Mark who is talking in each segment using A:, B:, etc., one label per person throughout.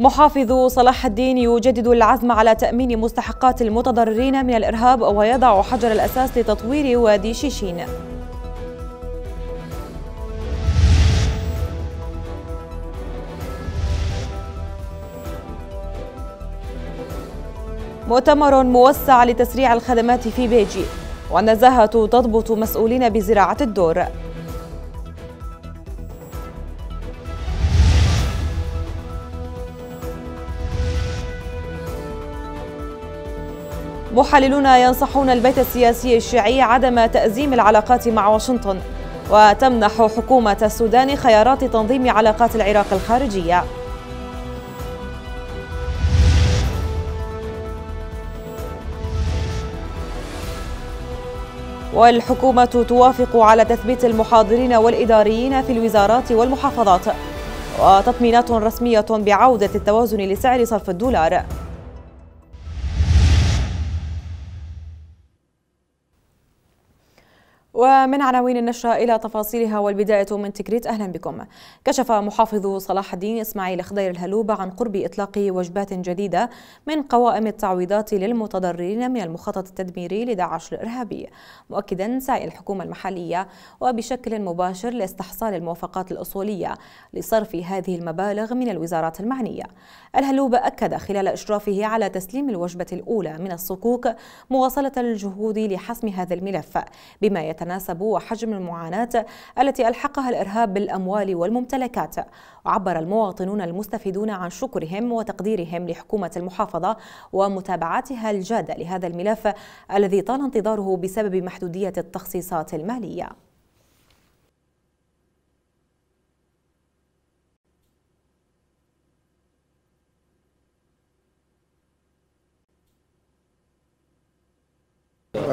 A: محافظ صلاح الدين يجدد العزم على تأمين مستحقات المتضررين من الإرهاب ويضع حجر الأساس لتطوير وادي شيشين مؤتمر موسع لتسريع الخدمات في بيجي والنزاهة تضبط مسؤولين بزراعة الدور محللون ينصحون البيت السياسي الشيعي عدم تأزيم العلاقات مع واشنطن وتمنح حكومة السودان خيارات تنظيم علاقات العراق الخارجية والحكومة توافق على تثبيت المحاضرين والإداريين في الوزارات والمحافظات وتطمينات رسمية بعودة التوازن لسعر صرف الدولار ومن عناوين النشرة إلى تفاصيلها والبداية من تكريت أهلا بكم كشف محافظ صلاح الدين إسماعيل خضير الهلوب عن قرب إطلاق وجبات جديدة من قوائم التعويضات للمتضررين من المخطط التدميري لداعش الإرهابي مؤكدا سعي الحكومة المحلية وبشكل مباشر لاستحصال الموافقات الأصولية لصرف هذه المبالغ من الوزارات المعنية الهلوب أكد خلال إشرافه على تسليم الوجبة الأولى من الصكوك مواصلة الجهود لحسم هذا الملف بما يتم يتناسب وحجم المعاناة التي ألحقها الإرهاب بالأموال والممتلكات عبر المواطنون المستفيدون عن شكرهم وتقديرهم لحكومة المحافظة ومتابعتها الجادة لهذا الملف الذي طال انتظاره بسبب محدودية التخصيصات المالية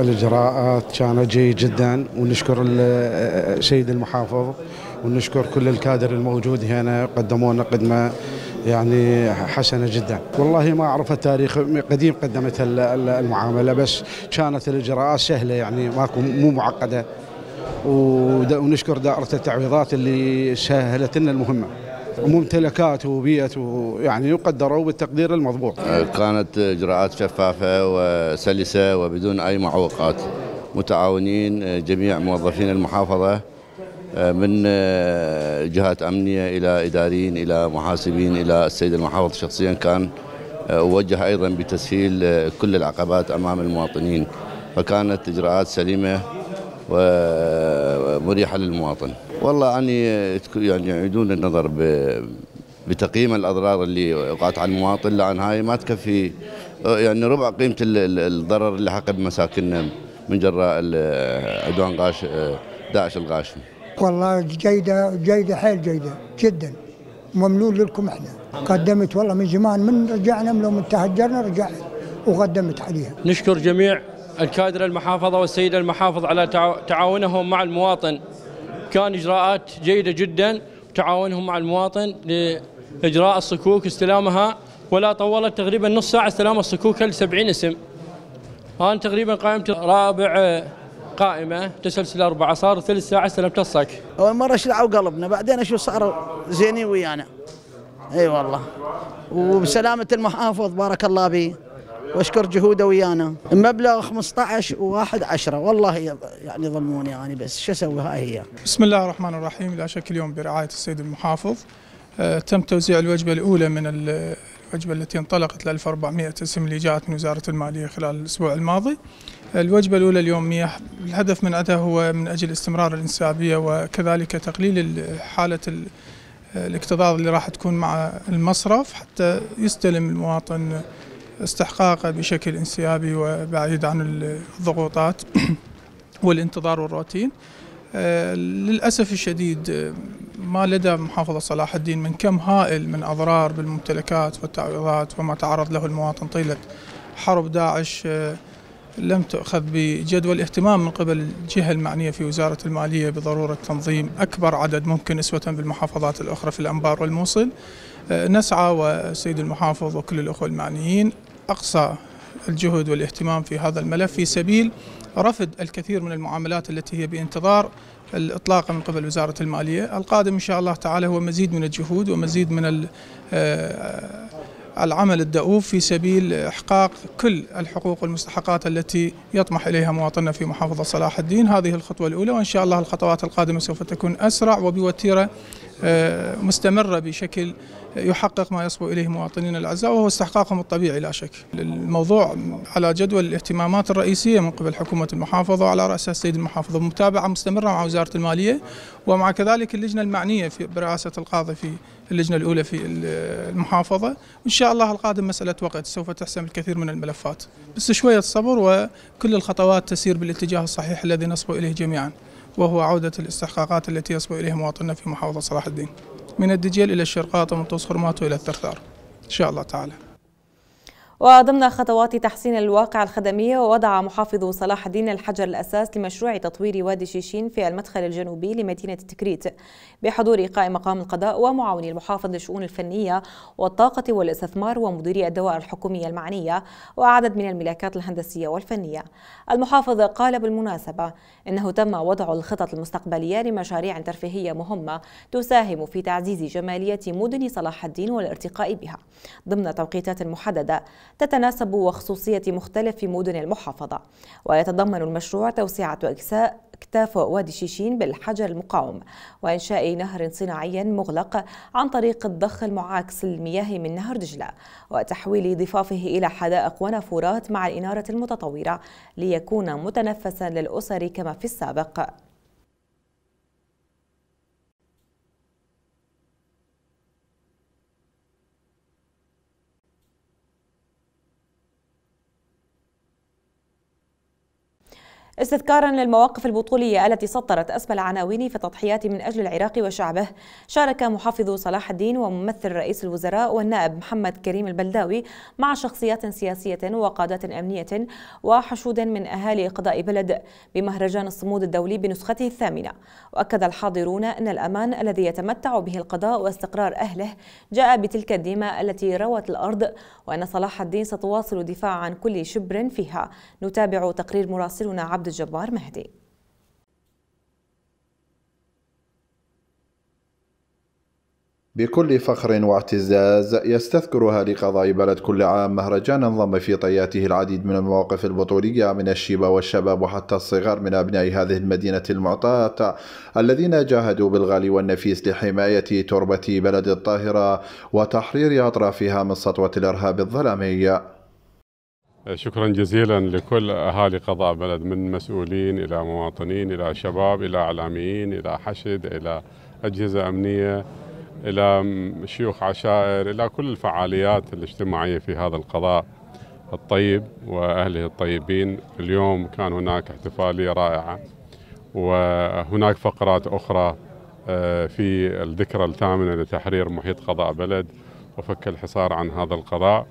B: الاجراءات كانت جيد جدا ونشكر السيد المحافظ ونشكر كل الكادر الموجود هنا قدموا لنا قدمه يعني حسنه جدا والله ما اعرف التاريخ قديم قدمت المعامله بس كانت الاجراءات سهله يعني ماكو مو معقده ونشكر دائره التعويضات اللي سهلت لنا المهمه ممتلكات وبيئه يعني يقدروا بالتقدير المضبوط آه،
C: كانت إجراءات شفافة وسلسة وبدون أي معوقات متعاونين آه، جميع موظفين المحافظة آه، من جهات أمنية إلى إداريين إلى محاسبين إلى السيد المحافظ شخصيا كان وجه أيضا بتسهيل كل العقبات أمام المواطنين فكانت إجراءات سليمة ومريحة للمواطن والله أني يعني يعيدون النظر بتقييم الأضرار اللي وقعت على المواطن لأن هاي ما تكفي يعني ربع قيمة الضرر اللي حق بمساكننا من جراء عدوان غاش داعش الغاشم
D: والله جيدة جيدة حيل جيدة جدا ممنون لكم احنا قدمت والله من زمان من رجعنا من لو تهجرنا رجعت وقدمت عليها
E: نشكر جميع الكادر المحافظة والسيدة المحافظ على تعاونهم مع المواطن كان إجراءات جيدة جدا تعاونهم مع المواطن لإجراء الصكوك استلامها ولا طولت تقريبا نص ساعة استلام الصكوك ل 70 اسم أنا تقريبا قائمت رابع قائمة تسلسل أربعة صار ثلث ساعة استلمت الصك
F: أول مرة شلعوا قلبنا بعدين أشوف صاروا زينين ويانا اي أيوة والله وبسلامة المحافظ بارك الله به واشكر جهوده ويانا مبلغ 15 و1 10 والله يعني ظلموني يعني
G: انا بس شو اسوي هاي هي بسم الله الرحمن الرحيم لا شك اليوم برعايه السيد المحافظ آه، تم توزيع الوجبه الاولى من الوجبه التي انطلقت ل 1400 اسم اللي جاءت من وزاره الماليه خلال الاسبوع الماضي الوجبة الأولى اليومية الهدف من عدها هو من أجل استمرار الإنسابية وكذلك تقليل حالة الاكتظاظ اللي راح تكون مع المصرف حتى يستلم المواطن استحقاقه بشكل انسيابي وبعيد عن الضغوطات والانتظار والروتين آه، للأسف الشديد آه، ما لدى محافظة صلاح الدين من كم هائل من أضرار بالممتلكات والتعويضات وما تعرض له المواطن طيلة حرب داعش آه، لم تؤخذ بجدول اهتمام من قبل الجهة المعنية في وزارة المالية بضرورة تنظيم أكبر عدد ممكن نسبة بالمحافظات الأخرى في الأنبار والموصل نسعى والسيد المحافظ وكل الأخوة المعنيين أقصى الجهد والاهتمام في هذا الملف في سبيل رفض الكثير من المعاملات التي هي بانتظار الإطلاق من قبل وزارة المالية القادم إن شاء الله تعالى هو مزيد من الجهود ومزيد من آه، العمل الدؤوب في سبيل إحقاق كل الحقوق والمستحقات التي يطمح إليها مواطننا في محافظة صلاح الدين هذه الخطوة الأولى وإن شاء الله الخطوات القادمة سوف تكون أسرع وبوتيرة آه، مستمرة بشكل يحقق ما يصبو إليه مواطنين الأعزاء وهو استحقاقهم الطبيعي لا شك الموضوع على جدول الاهتمامات الرئيسية من قبل حكومة المحافظة على رأسها السيد المحافظ متابعة مستمرة مع وزارة المالية ومع كذلك اللجنة المعنية في برئاسة القاضي في اللجنة الأولى في المحافظة وإن شاء الله القادم مسألة وقت سوف تحسم الكثير من الملفات بس شوية صبر وكل الخطوات تسير بالاتجاه الصحيح الذي نصبو إليه جميعاً وهو عودة الاستحقاقات التي يصبو إليها مواطننا في محافظة صلاح الدين من الدجيل إلى الشرقاط من تصخر ماتو إلى الثرثار إن شاء الله تعالى
A: وضمن خطوات تحسين الواقع الخدمي وضع محافظ صلاح الدين الحجر الأساس لمشروع تطوير وادي شيشين في المدخل الجنوبي لمدينة التكريت بحضور قائم مقام القضاء ومعاوني المحافظ للشؤون الفنية والطاقة والاستثمار ومديري الدوائر الحكومية المعنية وعدد من الملاكات الهندسية والفنية المحافظ قال بالمناسبة إنه تم وضع الخطط المستقبلية لمشاريع ترفيهية مهمة تساهم في تعزيز جمالية مدن صلاح الدين والارتقاء بها ضمن توقيتات محددة تتناسب وخصوصية مختلف مدن المحافظة ويتضمن المشروع توسعة أجزاء اكتاف وادي شيشين بالحجر المقاوم وإنشاء نهر صناعي مغلق عن طريق الضخ المعاكس للمياه من نهر دجلة وتحويل ضفافه إلى حدائق ونافورات مع الإنارة المتطورة ليكون متنفسا للأسر كما في السابق استذكارا للمواقف البطولية التي سطرت أسمى العناوين في التضحيات من أجل العراق وشعبه شارك محافظ صلاح الدين وممثل رئيس الوزراء والنائب محمد كريم البلداوي مع شخصيات سياسية وقادات أمنية وحشود من أهالي قضاء بلد بمهرجان الصمود الدولي بنسخته الثامنة وأكد الحاضرون أن الأمان الذي يتمتع به القضاء واستقرار أهله جاء بتلك الديمة التي روت الأرض وأن صلاح الدين ستواصل دفاع عن كل شبر فيها نتابع تقرير مراسلنا عبد عبد الجبار مهدي
H: بكل فخر واعتزاز يستذكر لقضاء قضاء بلد كل عام مهرجان انضم في طياته العديد من المواقف البطولية من الشيبة والشباب وحتى الصغار من أبناء هذه المدينة المعطاة الذين جاهدوا بالغالي والنفيس لحماية تربة بلد الطاهرة وتحرير أطرافها من سطوة الإرهاب الظلامي
E: شكرا جزيلا لكل أهالي قضاء بلد من مسؤولين إلى مواطنين إلى شباب إلى إعلاميين إلى حشد إلى أجهزة أمنية إلى شيوخ عشائر إلى كل الفعاليات الاجتماعية في هذا القضاء الطيب وأهله الطيبين اليوم كان هناك احتفالية رائعة وهناك فقرات أخرى آه، في الذكرى الثامنة لتحرير محيط قضاء بلد وفك الحصار عن هذا القضاء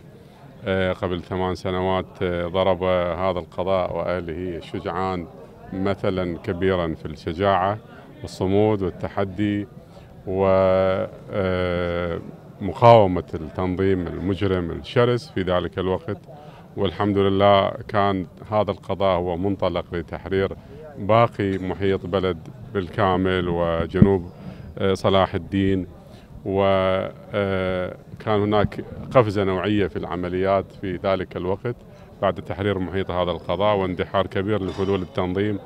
E: آه، قبل ثمان سنوات آه، ضرب هذا القضاء وأهله الشجعان مثلا كبيرا في الشجاعة والصمود والتحدي ومقاومة آه، التنظيم المجرم الشرس في ذلك الوقت والحمد لله كان هذا القضاء هو منطلق لتحرير باقي محيط بلد بالكامل وجنوب صلاح الدين وكان آه، هناك قفزة نوعية في العمليات في ذلك الوقت بعد تحرير محيط هذا القضاء واندحار كبير لفلول التنظيم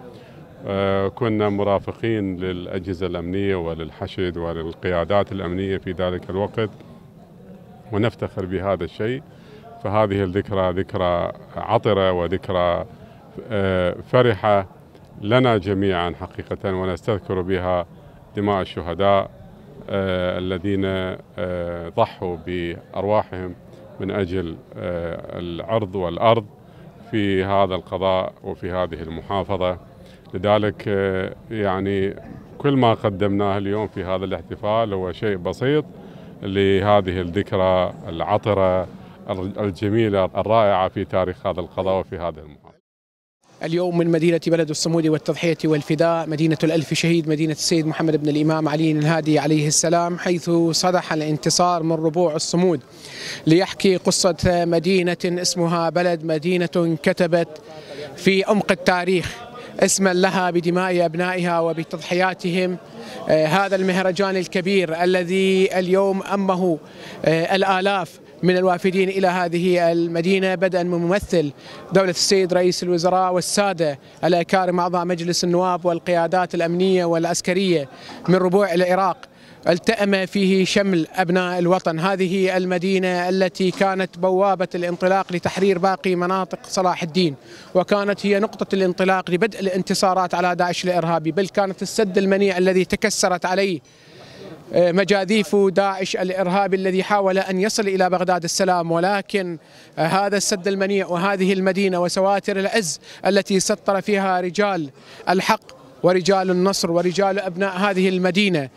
E: آه، كنا مرافقين للأجهزة الأمنية وللحشد وللقيادات الأمنية في ذلك الوقت ونفتخر بهذا الشيء فهذه الذكرى ذكرى عطرة وذكرى آه، فرحة لنا جميعا حقيقة ونستذكر بها دماء الشهداء آه، الذين آه، ضحوا بأرواحهم من أجل آه، العرض والأرض في هذا القضاء وفي هذه المحافظة لذلك يعني كل ما قدمناه اليوم في هذا الاحتفال هو شيء بسيط لهذه الذكرى العطرة الجميلة الرائعة في تاريخ هذا القضاء وفي هذه المحافظة
I: اليوم من مدينة بلد الصمود والتضحية والفداء مدينة الألف شهيد مدينة السيد محمد بن الإمام علي الهادي عليه السلام حيث صدح الانتصار من ربوع الصمود ليحكي قصة مدينة اسمها بلد مدينة كتبت في عمق التاريخ اسما لها بدماء أبنائها وبتضحياتهم آه، هذا المهرجان الكبير الذي اليوم أمه آه، الآلاف من الوافدين إلى هذه المدينة بدءا من ممثل دولة السيد رئيس الوزراء والسادة الأكارم أعضاء مجلس النواب والقيادات الأمنية والعسكرية من ربوع العراق التأم فيه شمل أبناء الوطن هذه المدينة التي كانت بوابة الانطلاق لتحرير باقي مناطق صلاح الدين وكانت هي نقطة الانطلاق لبدء الانتصارات على داعش الإرهابي بل كانت السد المنيع الذي تكسرت عليه آه، مجاذيف داعش الإرهابي الذي حاول أن يصل إلى بغداد السلام ولكن آه، هذا السد المنيع وهذه المدينة وسواتر العز التي سطر فيها رجال الحق ورجال النصر ورجال أبناء هذه المدينة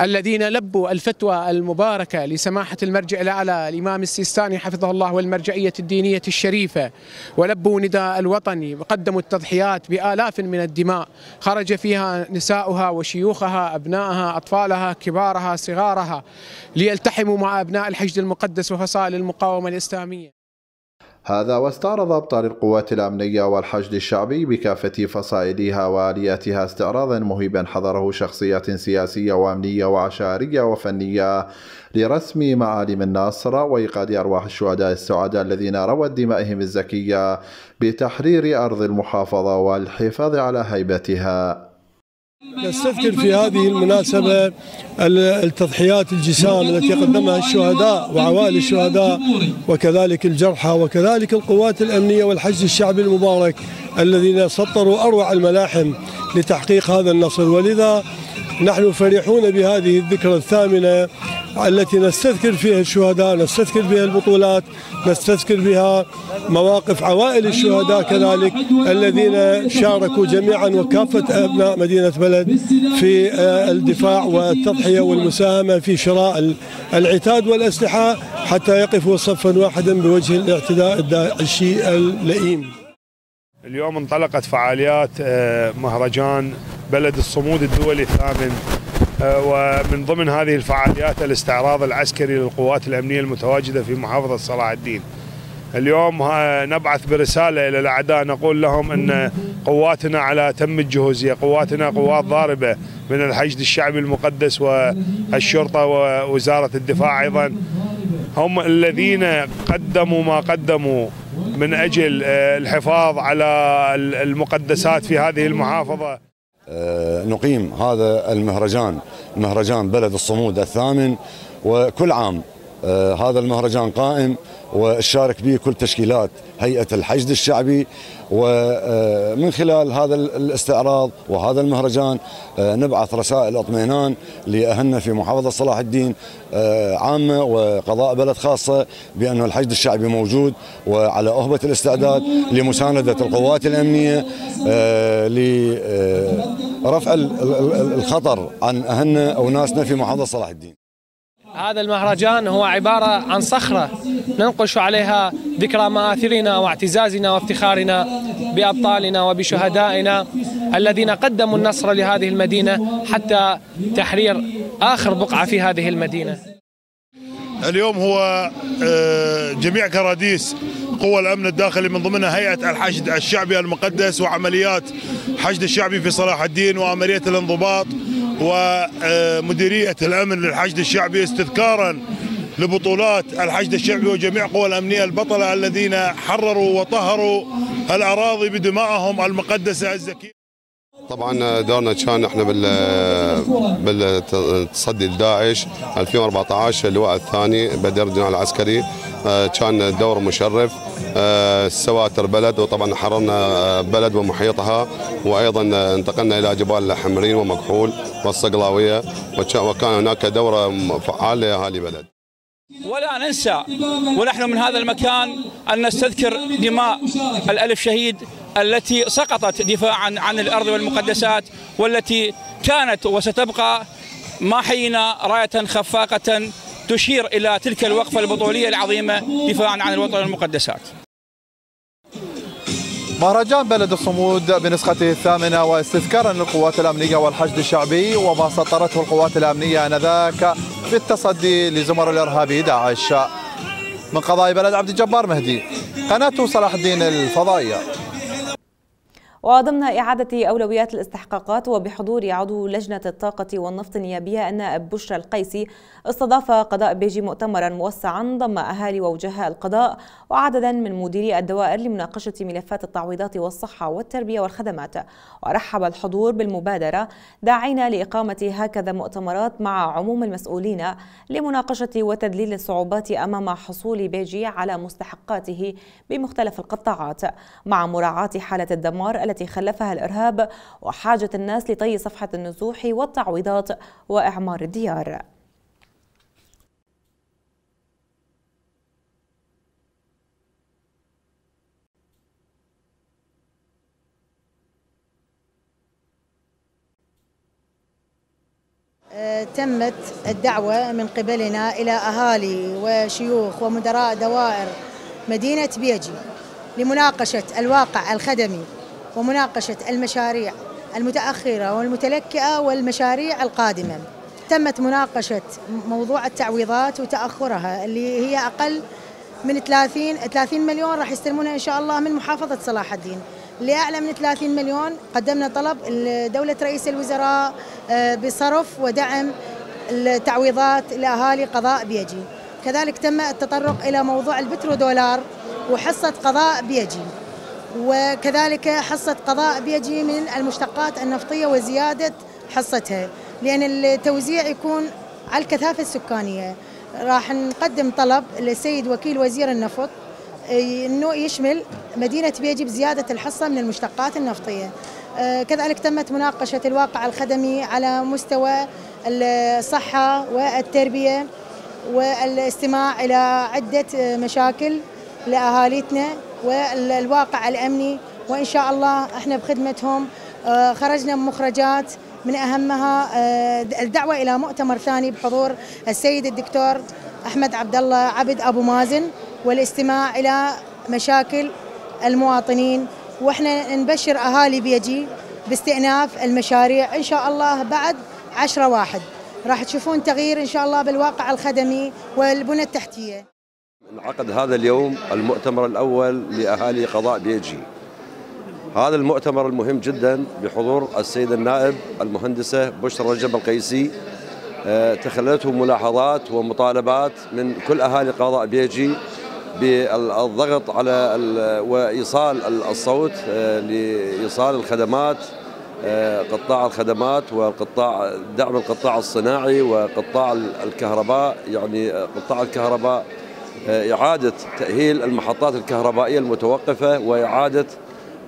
I: الذين لبوا الفتوى المباركة لسماحة المرجع الأعلى الإمام السيستاني حفظه الله والمرجعية الدينية الشريفة ولبوا نداء الوطني وقدموا التضحيات بآلاف من الدماء خرج فيها نساؤها وشيوخها أبنائها أطفالها كبارها صغارها ليلتحموا مع أبناء الحشد المقدس وفصائل المقاومة الإسلامية
H: هذا واستعرض أبطال القوات الأمنية والحشد الشعبي بكافة فصائلها وآلياتها استعراضا مهيبا حضره شخصيات سياسية وأمنية وعشائرية وفنية لرسم معالم الناصرة وإيقاد أرواح الشهداء السعداء الذين روت دمائهم الزكية بتحرير أرض المحافظة والحفاظ على هيبتها
D: نستذكر في هذه المناسبة التضحيات الجسام التي قدمها الشهداء وعوائل الشهداء وكذلك الجرحى وكذلك القوات الأمنية والحشد الشعبي المبارك الذين سطروا أروع الملاحم لتحقيق هذا النصر ولذا نحن فرحون بهذه الذكرى الثامنة التي نستذكر فيها الشهداء نستذكر بها البطولات نستذكر بها مواقف عوائل الشهداء كذلك الذين شاركوا جميعا وكافة أبناء مدينة بلد في آه، الدفاع والتضحية والمساهمة في شراء العتاد والأسلحة حتى يقفوا صفا واحدا بوجه الاعتداء الداعشي
J: اللئيم اليوم انطلقت فعاليات آه، مهرجان بلد الصمود الدولي الثامن آه، ومن ضمن هذه الفعاليات الاستعراض العسكري للقوات الأمنية المتواجدة في محافظة صلاح الدين اليوم آه، نبعث برسالة إلى الأعداء نقول لهم أن قواتنا على تم الجهوزية قواتنا قوات ضاربة من الحشد الشعبي المقدس والشرطة ووزارة الدفاع أيضا هم الذين قدموا ما قدموا من أجل آه، الحفاظ على المقدسات في هذه المحافظة آه،
C: نقيم هذا المهرجان مهرجان بلد الصمود الثامن وكل عام آه، هذا المهرجان قائم وشارك به كل تشكيلات هيئة الحشد الشعبي ومن خلال هذا الاستعراض وهذا المهرجان آه، نبعث رسائل اطمئنان لأهلنا في محافظة صلاح الدين آه، عامة وقضاء بلد خاصة بأن الحشد الشعبي موجود وعلى أهبة الاستعداد لمساندة القوات الأمنية آه، لرفع الخطر عن أهلنا أو ناسنا في محافظة صلاح الدين
G: هذا المهرجان
I: هو عبارة عن صخرة ننقش عليها ذكرى مآثرنا واعتزازنا وافتخارنا بأبطالنا وبشهدائنا الذين قدموا النصر لهذه المدينة حتى تحرير آخر بقعة في هذه المدينة
J: اليوم هو آه، جميع كراديس قوى الامن الداخلي من ضمنها هيئه الحشد الشعبي المقدس وعمليات حشد الشعبي في صلاح الدين وعمليه الانضباط ومديريه آه، الامن للحشد الشعبي استذكارا لبطولات الحشد الشعبي وجميع قوى الامنيه البطله الذين حرروا وطهروا الاراضي بدمائهم المقدسه الزكيه.
H: طبعا دورنا كان احنا بال آه، بالتصدي لداعش 2014 اللواء الثاني بدر الجناح العسكري آه، كان دور مشرف آه، سواتر بلد وطبعا حررنا آه، بلد ومحيطها وايضا انتقلنا الى جبال حمرين ومكحول والصقلاويه وكان هناك دوره فعال لاهالي بلد.
K: ولا ننسى ونحن من هذا المكان ان نستذكر دماء الالف شهيد التي سقطت دفاعا عن الارض والمقدسات والتي كانت وستبقى ما حيينا راية خفاقة تشير إلى تلك الوقفة البطولية العظيمة دفاعا عن الوطن
L: والمقدسات
H: مهرجان بلد الصمود بنسخته الثامنة واستذكارا للقوات الأمنية والحشد الشعبي وما سطرته القوات الأمنية آنذاك بالتصدي لزمر الإرهابي داعش من قضاء بلد عبد الجبار مهدي قناة صلاح الدين الفضائية
A: وضمن إعادة أولويات الاستحقاقات وبحضور عضو لجنة الطاقة والنفط النيابية النائب بشرى القيسي استضاف قضاء بيجي مؤتمرا موسعا ضم أهالي ووجهاء القضاء وعددا من مديري الدوائر لمناقشة ملفات التعويضات والصحة والتربية والخدمات ورحب الحضور بالمبادرة داعين لإقامة هكذا مؤتمرات مع عموم المسؤولين لمناقشة وتذليل الصعوبات أمام حصول بيجي على مستحقاته بمختلف القطاعات مع مراعاة حالة الدمار التي خلفها الإرهاب وحاجة الناس لطي صفحة النزوح والتعويضات وإعمار الديار
F: أه، تمت الدعوة من قبلنا إلى أهالي وشيوخ ومدراء دوائر مدينة بيجي لمناقشة الواقع الخدمي ومناقشة المشاريع المتأخرة والمتلكئة والمشاريع القادمة تمت مناقشة موضوع التعويضات وتأخرها اللي هي أقل من 30 30 مليون راح يستلمونها إن شاء الله من محافظة صلاح الدين اللي أعلى من 30 مليون قدمنا طلب لدولة رئيس الوزراء آه، بصرف ودعم التعويضات لأهالي قضاء بيجي كذلك تم التطرق إلى موضوع البترودولار وحصة قضاء بيجي وكذلك حصة قضاء بيجي من المشتقات النفطية وزيادة حصتها لأن التوزيع يكون على الكثافة السكانية راح نقدم طلب للسيد وكيل وزير النفط آه، انه يشمل مدينه بيجي بزياده الحصه من المشتقات النفطيه. آه، كذلك تمت مناقشه الواقع الخدمي على مستوى الصحه والتربيه والاستماع الى عده مشاكل لاهاليتنا والواقع الامني وان شاء الله احنا بخدمتهم آه، خرجنا بمخرجات من اهمها آه، الدعوه الى مؤتمر ثاني بحضور السيد الدكتور احمد عبد الله عبد ابو مازن والاستماع الى مشاكل المواطنين واحنا نبشر اهالي بيجي باستئناف المشاريع ان شاء الله بعد عشرة واحد راح تشوفون تغيير ان شاء الله بالواقع الخدمي والبنى التحتيه
C: انعقد هذا اليوم المؤتمر الأول لأهالي قضاء بيجي هذا المؤتمر المهم جدا بحضور السيد النائب المهندسة بشرى رجب القيسي آه، تخللته ملاحظات ومطالبات من كل أهالي قضاء بيجي بالضغط على وإيصال الصوت آه، لإيصال الخدمات آه، قطاع الخدمات وقطاع دعم القطاع الصناعي وقطاع الكهرباء يعني قطاع الكهرباء آه، إعادة تأهيل المحطات الكهربائية المتوقفة وإعادة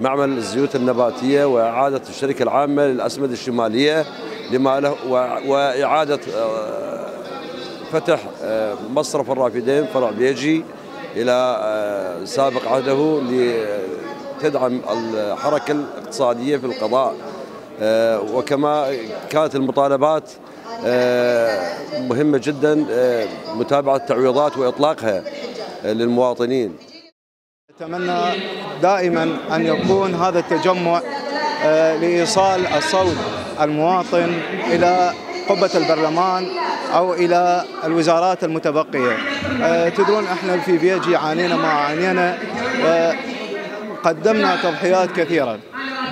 C: معمل الزيوت النباتية وإعادة الشركة العامة للأسمدة الشمالية لما له وإعادة آه، فتح آه، مصرف الرافدين فرع بيجي إلى سابق عهده لتدعم الحركة الاقتصادية في القضاء وكما كانت المطالبات آه، مهمة جدا آه، متابعة التعويضات وإطلاقها آه، للمواطنين أتمنى
B: دائما أن يكون هذا التجمع لإيصال الصوت المواطن إلى قبة البرلمان أو إلى الوزارات المتبقية تدرون إحنا في فيجي عانينا ما عانينا قدمنا تضحيات كثيرة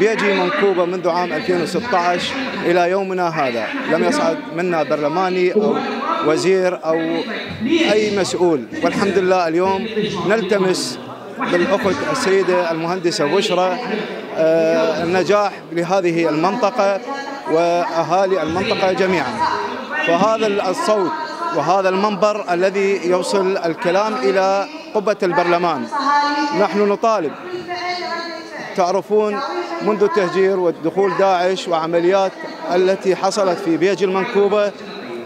B: بيجي منكوبة منذ عام 2016 إلى يومنا هذا لم يصعد منا برلماني أو وزير أو أي مسؤول والحمد لله اليوم نلتمس بالأخت السيدة المهندسة بشرى آه، النجاح لهذه المنطقة وأهالي المنطقة جميعا فهذا الصوت وهذا المنبر الذي يوصل الكلام إلى قبة البرلمان نحن نطالب تعرفون منذ التهجير ودخول داعش وعمليات التي حصلت في بيجي المنكوبة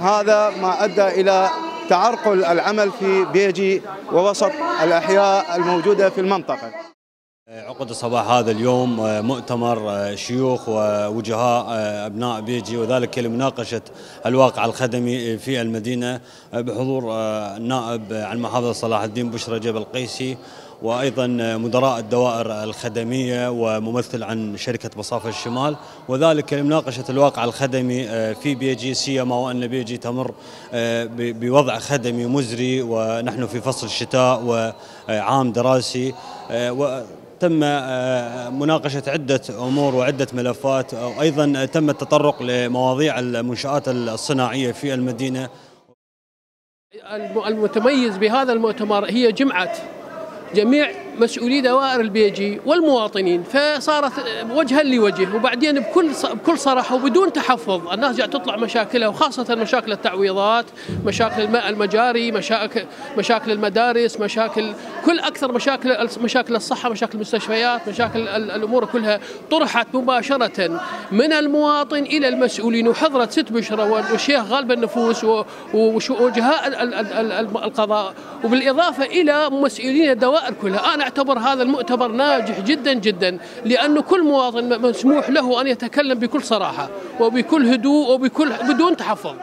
B: هذا ما أدى إلى تعرقل العمل في بيجي ووسط الأحياء الموجودة في المنطقة
C: عقد صباح هذا اليوم آه، مؤتمر آه، شيوخ ووجهاء آه، ابناء بيجي وذلك لمناقشه الواقع الخدمي في المدينه بحضور النائب عن محافظه صلاح الدين بشرى جبل قيسي وأيضا مدراء الدوائر الخدمية وممثل عن شركة مصافي الشمال وذلك لمناقشة الواقع الخدمي آه، في بي جي سيما وأن بي جي تمر آه، بوضع خدمي مزري ونحن في فصل الشتاء وعام دراسي آه، تم مناقشة عدة أمور وعدة ملفات وأيضا تم التطرق لمواضيع المنشآت الصناعية في المدينة
I: المتميز بهذا المؤتمر هي جمعة جميع مسؤولي دوائر البيجي والمواطنين فصارت وجها لوجه وبعدين بكل بكل صراحه وبدون تحفظ الناس قاعد تطلع مشاكلها وخاصه مشاكل التعويضات، مشاكل الماء المجاري، مشاكل مشاكل المدارس، مشاكل كل اكثر مشاكل مشاكل الصحه، مشاكل المستشفيات، مشاكل الامور كلها طرحت مباشره من المواطن الى المسؤولين وحضرت ست بشرى والشيخ غالب النفوس ووجهاء القضاء وبالاضافه الى مسؤولين الدوائر كلها، انا نعتبر هذا المؤتمر ناجح جدا جدا لأنه كل مواطن مسموح له أن يتكلم بكل صراحة وبكل
A: هدوء وبكل بدون تحفظ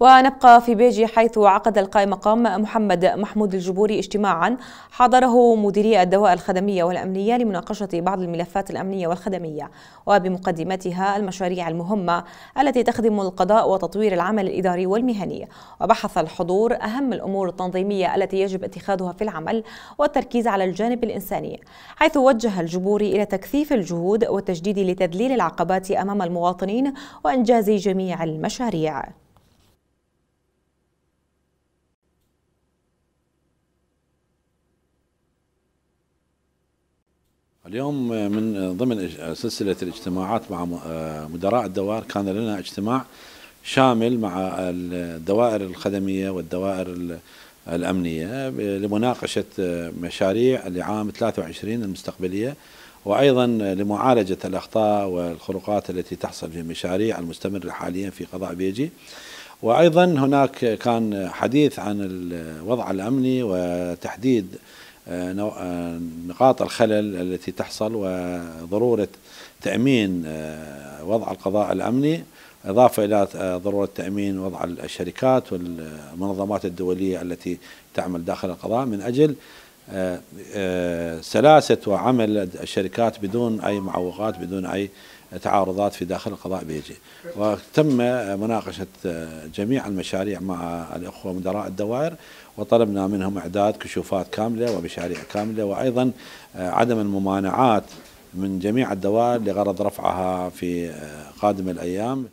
A: ونبقى في بيجي حيث عقد القائم مقام محمد محمود الجبوري اجتماعا حضره مديري الدواء الخدمية والأمنية لمناقشة بعض الملفات الأمنية والخدمية وبمقدمتها المشاريع المهمة التي تخدم القضاء وتطوير العمل الإداري والمهني وبحث الحضور أهم الأمور التنظيمية التي يجب اتخاذها في العمل والتركيز على الجانب الإنساني حيث وجه الجبوري إلى تكثيف الجهود والتجديد لتذليل العقبات أمام المواطنين وإنجاز جميع المشاريع
K: اليوم من ضمن سلسلة الاجتماعات مع آه، مدراء الدوائر كان لنا اجتماع شامل مع الدوائر الخدمية والدوائر الأمنية لمناقشة مشاريع لعام 23 المستقبلية وأيضا لمعالجة الأخطاء والخروقات التي تحصل في المشاريع المستمرة حاليا في قضاء بيجي وأيضا هناك كان حديث عن الوضع الأمني وتحديد آه، آه، نقاط الخلل التي تحصل وضرورة تأمين آه، وضع القضاء الأمني إضافة إلى ضرورة تأمين وضع الشركات والمنظمات الدولية التي تعمل داخل القضاء من أجل سلاسة وعمل الشركات بدون أي معوقات بدون أي تعارضات في داخل القضاء بيجي وتم مناقشة جميع المشاريع مع الأخوة مدراء الدوائر وطلبنا منهم إعداد كشوفات كاملة ومشاريع كاملة وأيضا عدم الممانعات من جميع الدوائر لغرض رفعها في قادم الأيام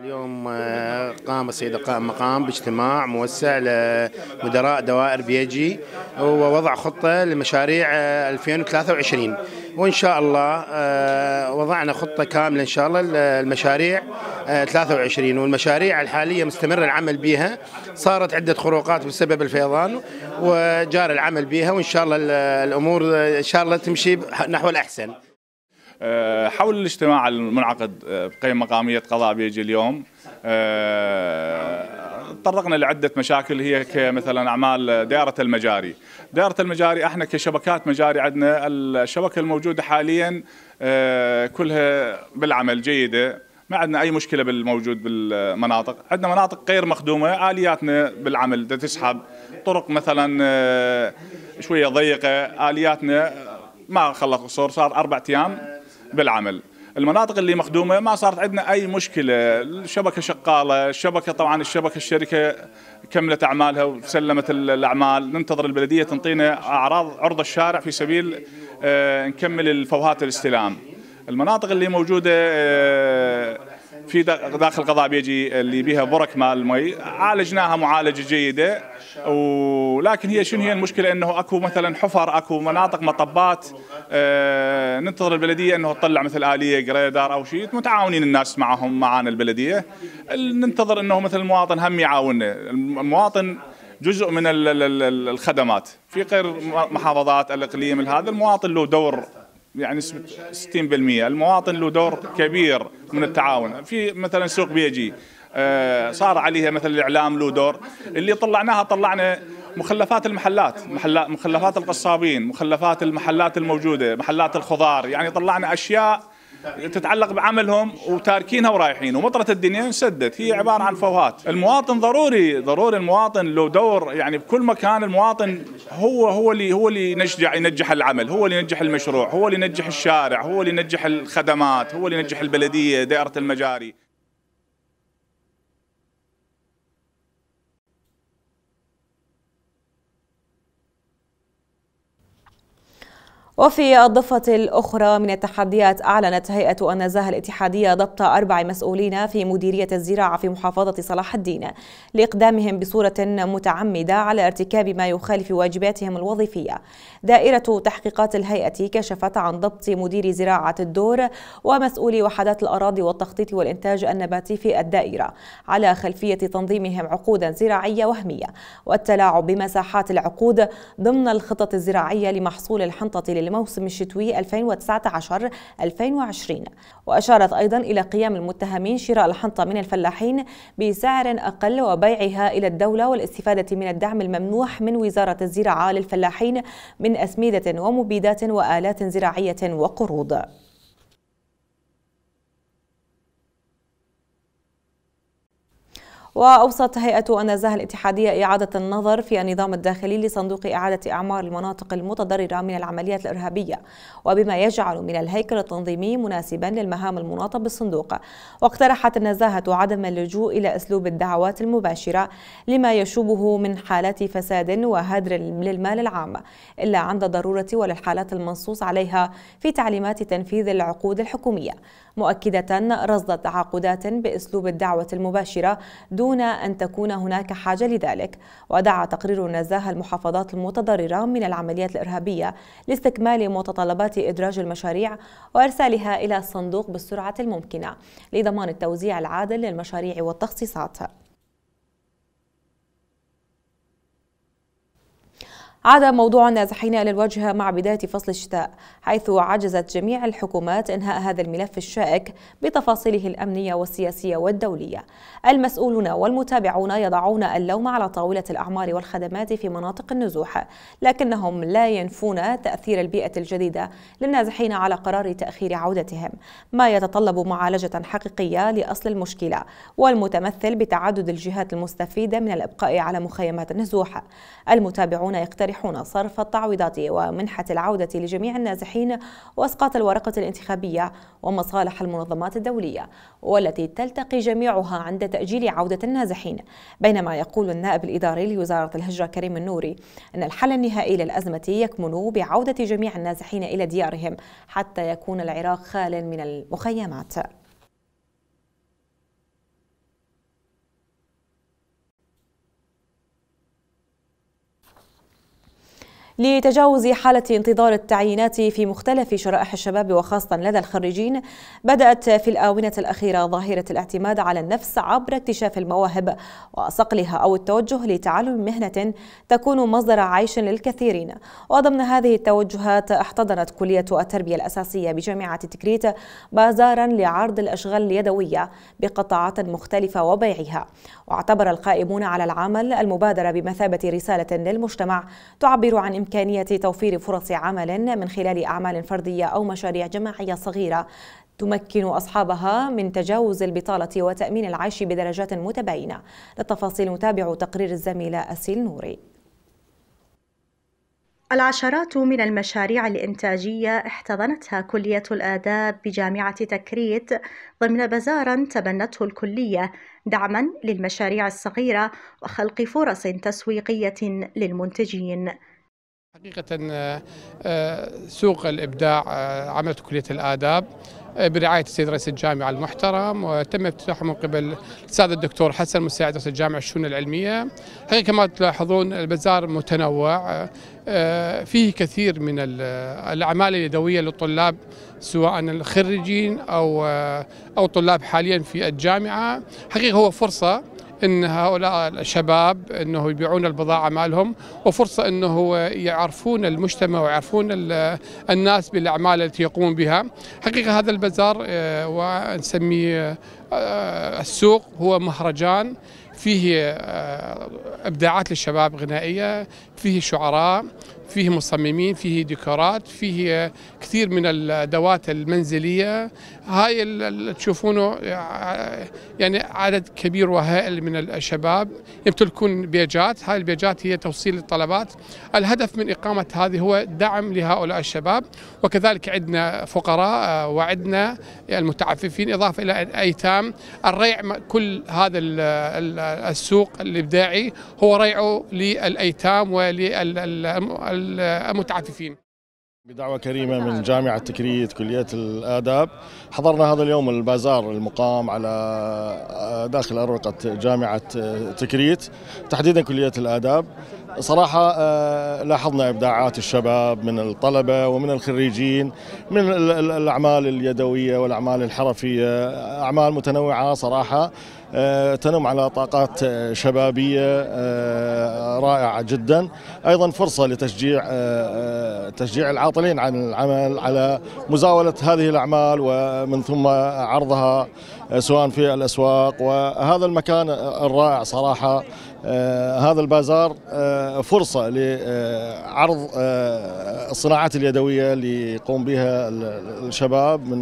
J: اليوم آه، قام السيد قائم مقام باجتماع موسع لمدراء دوائر بيجي ووضع خطه لمشاريع 2023 آه، وان شاء الله آه، وضعنا خطه كامله ان شاء الله للمشاريع 23 والمشاريع الحاليه مستمر العمل بها صارت عده خروقات بسبب الفيضان وجار العمل بها وان شاء الله الامور ان شاء الله تمشي نحو الاحسن
M: آه، حول الاجتماع المنعقد آه، بقيم مقامية قضاء بيجي اليوم آه، تطرقنا لعدة مشاكل هي كمثلا أعمال دائرة المجاري دائرة المجاري احنا كشبكات مجاري عندنا الشبكة الموجودة حاليا كلها بالعمل جيدة ما عندنا اي مشكله بالموجود بالمناطق عندنا مناطق غير مخدومه الياتنا بالعمل تسحب طرق مثلا شويه ضيقه الياتنا ما خلص قصور صار اربع ايام بالعمل المناطق اللي مخدومه ما صارت عندنا اي مشكله الشبكه شغاله الشبكه طبعا الشبكه الشركه كملت اعمالها وسلمت الاعمال ننتظر البلديه تنطينا اعراض عرض الشارع في سبيل آه، نكمل الفوهات الاستلام المناطق اللي موجوده آه، في داخل قضاء بيجي اللي بيها برك مال المي عالجناها معالجه جيده ولكن هي شنو هي المشكله انه اكو مثلا حفر اكو مناطق مطبات آه، ننتظر البلديه انه تطلع مثل اليه جريدر او شيء متعاونين الناس معهم معانا البلديه ننتظر انه مثل المواطن هم يعاوننا المواطن جزء من الخدمات في غير محافظات الاقليم هذا المواطن له دور يعني 60% المواطن له دور كبير من التعاون في مثلا سوق بيجي آه، صار عليها مثل الاعلام له دور اللي طلعناها طلعنا مخلفات المحلات مخلفات القصابين مخلفات المحلات الموجوده محلات الخضار يعني طلعنا اشياء تتعلق بعملهم وتاركينها ورايحين ومطرة الدنيا انسدت هي عبارة عن فوهات المواطن ضروري ضروري المواطن له دور يعني بكل مكان المواطن هو هو اللي هو اللي ينجح ينجح العمل هو اللي ينجح المشروع هو اللي ينجح الشارع هو اللي ينجح الخدمات هو اللي ينجح البلدية دائرة المجاري
A: وفي الضفة الأخرى من التحديات أعلنت هيئة النزاهة الاتحادية ضبط أربع مسؤولين في مديرية الزراعة في محافظة صلاح الدين لإقدامهم بصورة متعمدة على ارتكاب ما يخالف واجباتهم الوظيفية دائرة تحقيقات الهيئة كشفت عن ضبط مدير زراعة الدور ومسؤولي وحدات الأراضي والتخطيط والإنتاج النباتي في الدائرة على خلفية تنظيمهم عقودا زراعية وهمية والتلاعب بمساحات العقود ضمن الخطط الزراعية لمحصول الحنطة لموسم الشتوي 2019-2020 وأشارت أيضا إلى قيام المتهمين شراء الحنطة من الفلاحين بسعر أقل وبيعها إلى الدولة والاستفادة من الدعم الممنوح من وزارة الزراعة للفلاحين من أسمدة ومبيدات وآلات زراعية وقروض وأوصت هيئة النزاهة الاتحادية إعادة النظر في النظام الداخلي لصندوق إعادة أعمار المناطق المتضررة من العمليات الإرهابية وبما يجعل من الهيكل التنظيمي مناسبا للمهام المناطة بالصندوق واقترحت النزاهة عدم اللجوء إلى أسلوب الدعوات المباشرة لما يشوبه من حالات فساد وهدر للمال العام إلا عند ضرورة وللحالات المنصوص عليها في تعليمات تنفيذ العقود الحكومية مؤكدة رصد تعاقدات بأسلوب الدعوة المباشرة دون أن تكون هناك حاجة لذلك ودعا تقرير نزاهة المحافظات المتضررة من العمليات الإرهابية لاستكمال متطلبات إدراج المشاريع وإرسالها إلى الصندوق بالسرعة الممكنة لضمان التوزيع العادل للمشاريع والتخصيصات عاد موضوع النازحين الى الواجهه مع بداية فصل الشتاء حيث عجزت جميع الحكومات إنهاء هذا الملف الشائك بتفاصيله الأمنية والسياسية والدولية المسؤولون والمتابعون يضعون اللوم على طاولة الأعمار والخدمات في مناطق النزوح لكنهم لا ينفون تأثير البيئة الجديدة للنازحين على قرار تأخير عودتهم ما يتطلب معالجة حقيقية لأصل المشكلة والمتمثل بتعدد الجهات المستفيدة من الإبقاء على مخيمات النزوح المتابعون يقترح يصرحون صرف التعويضات ومنحة العودة لجميع النازحين وإسقاط الورقة الانتخابية ومصالح المنظمات الدولية والتي تلتقي جميعها عند تأجيل عودة النازحين بينما يقول النائب الإداري لوزارة الهجرة كريم النوري أن الحل النهائي للأزمة يكمن بعودة جميع النازحين إلى ديارهم حتى يكون العراق خال من المخيمات لتجاوز حالة انتظار التعيينات في مختلف شرائح الشباب وخاصة لدى الخريجين بدأت في الآونة الأخيرة ظاهرة الاعتماد على النفس عبر اكتشاف المواهب وصقلها أو التوجه لتعلم مهنة تكون مصدر عيش للكثيرين وضمن هذه التوجهات احتضنت كلية التربية الأساسية بجامعة تكريت بازارا لعرض الأشغال اليدوية بقطاعات مختلفة وبيعها واعتبر القائمون على العمل المبادرة بمثابة رسالة للمجتمع تعبر عن إمكانية توفير فرص عمل من خلال أعمال فردية أو مشاريع جماعية صغيرة تمكن أصحابها من تجاوز البطالة وتأمين العيش بدرجات متباينة للتفاصيل نتابع تقرير الزميلة أسيل نوري
L: العشرات من المشاريع الإنتاجية احتضنتها كلية الآداب بجامعة تكريت ضمن بزار تبنته الكلية دعما للمشاريع الصغيرة وخلق فرص تسويقية للمنتجين
N: حقيقة آه، آه، سوق الإبداع آه، عملت كلية الآداب برعاية السيد رئيس الجامعة المحترم وتم افتتاحه من قبل الأستاذ الدكتور حسن مساعد رئيس الجامعة الشؤون العلمية حقيقة كما تلاحظون البازار متنوع فيه كثير من الأعمال اليدوية للطلاب سواء الخريجين أو أو طلاب حاليا في الجامعة حقيقة هو فرصة ان هؤلاء الشباب انه يبيعون البضاعه مالهم وفرصه انه يعرفون المجتمع ويعرفون الناس بالاعمال التي يقومون بها حقيقه هذا البزار آه، ونسميه آه، السوق هو مهرجان فيه آه، ابداعات للشباب غنائيه فيه شعراء فيه مصممين فيه ديكورات فيه كثير من الادوات المنزليه هاي اللي تشوفونه آه، يعني عدد كبير وهائل من الشباب يمتلكون بيجات هاي البيجات هي توصيل الطلبات الهدف من اقامه هذه هو دعم لهؤلاء الشباب وكذلك عندنا فقراء آه، وعندنا المتعففين اضافه الى ايتام الريع كل هذا ال السوق الإبداعي هو ريعه للأيتام وللمتعففين
J: بدعوة كريمة من جامعة تكريت كلية الآداب حضرنا هذا اليوم البازار المقام على آه، داخل أروقة جامعة آه، تكريت تحديدا كلية الآداب صراحة آه، لاحظنا إبداعات الشباب من الطلبة ومن الخريجين من الأعمال اليدوية والأعمال الحرفية أعمال متنوعة صراحة آه، تنم على طاقات آه، شبابيه آه، رائعه جدا ايضا فرصه لتشجيع تشجيع العاطلين عن العمل على مزاوله هذه الاعمال ومن ثم عرضها سواء في الاسواق وهذا المكان الرائع صراحه هذا البازار فرصه لعرض الصناعات اليدويه اللي يقوم بها الشباب من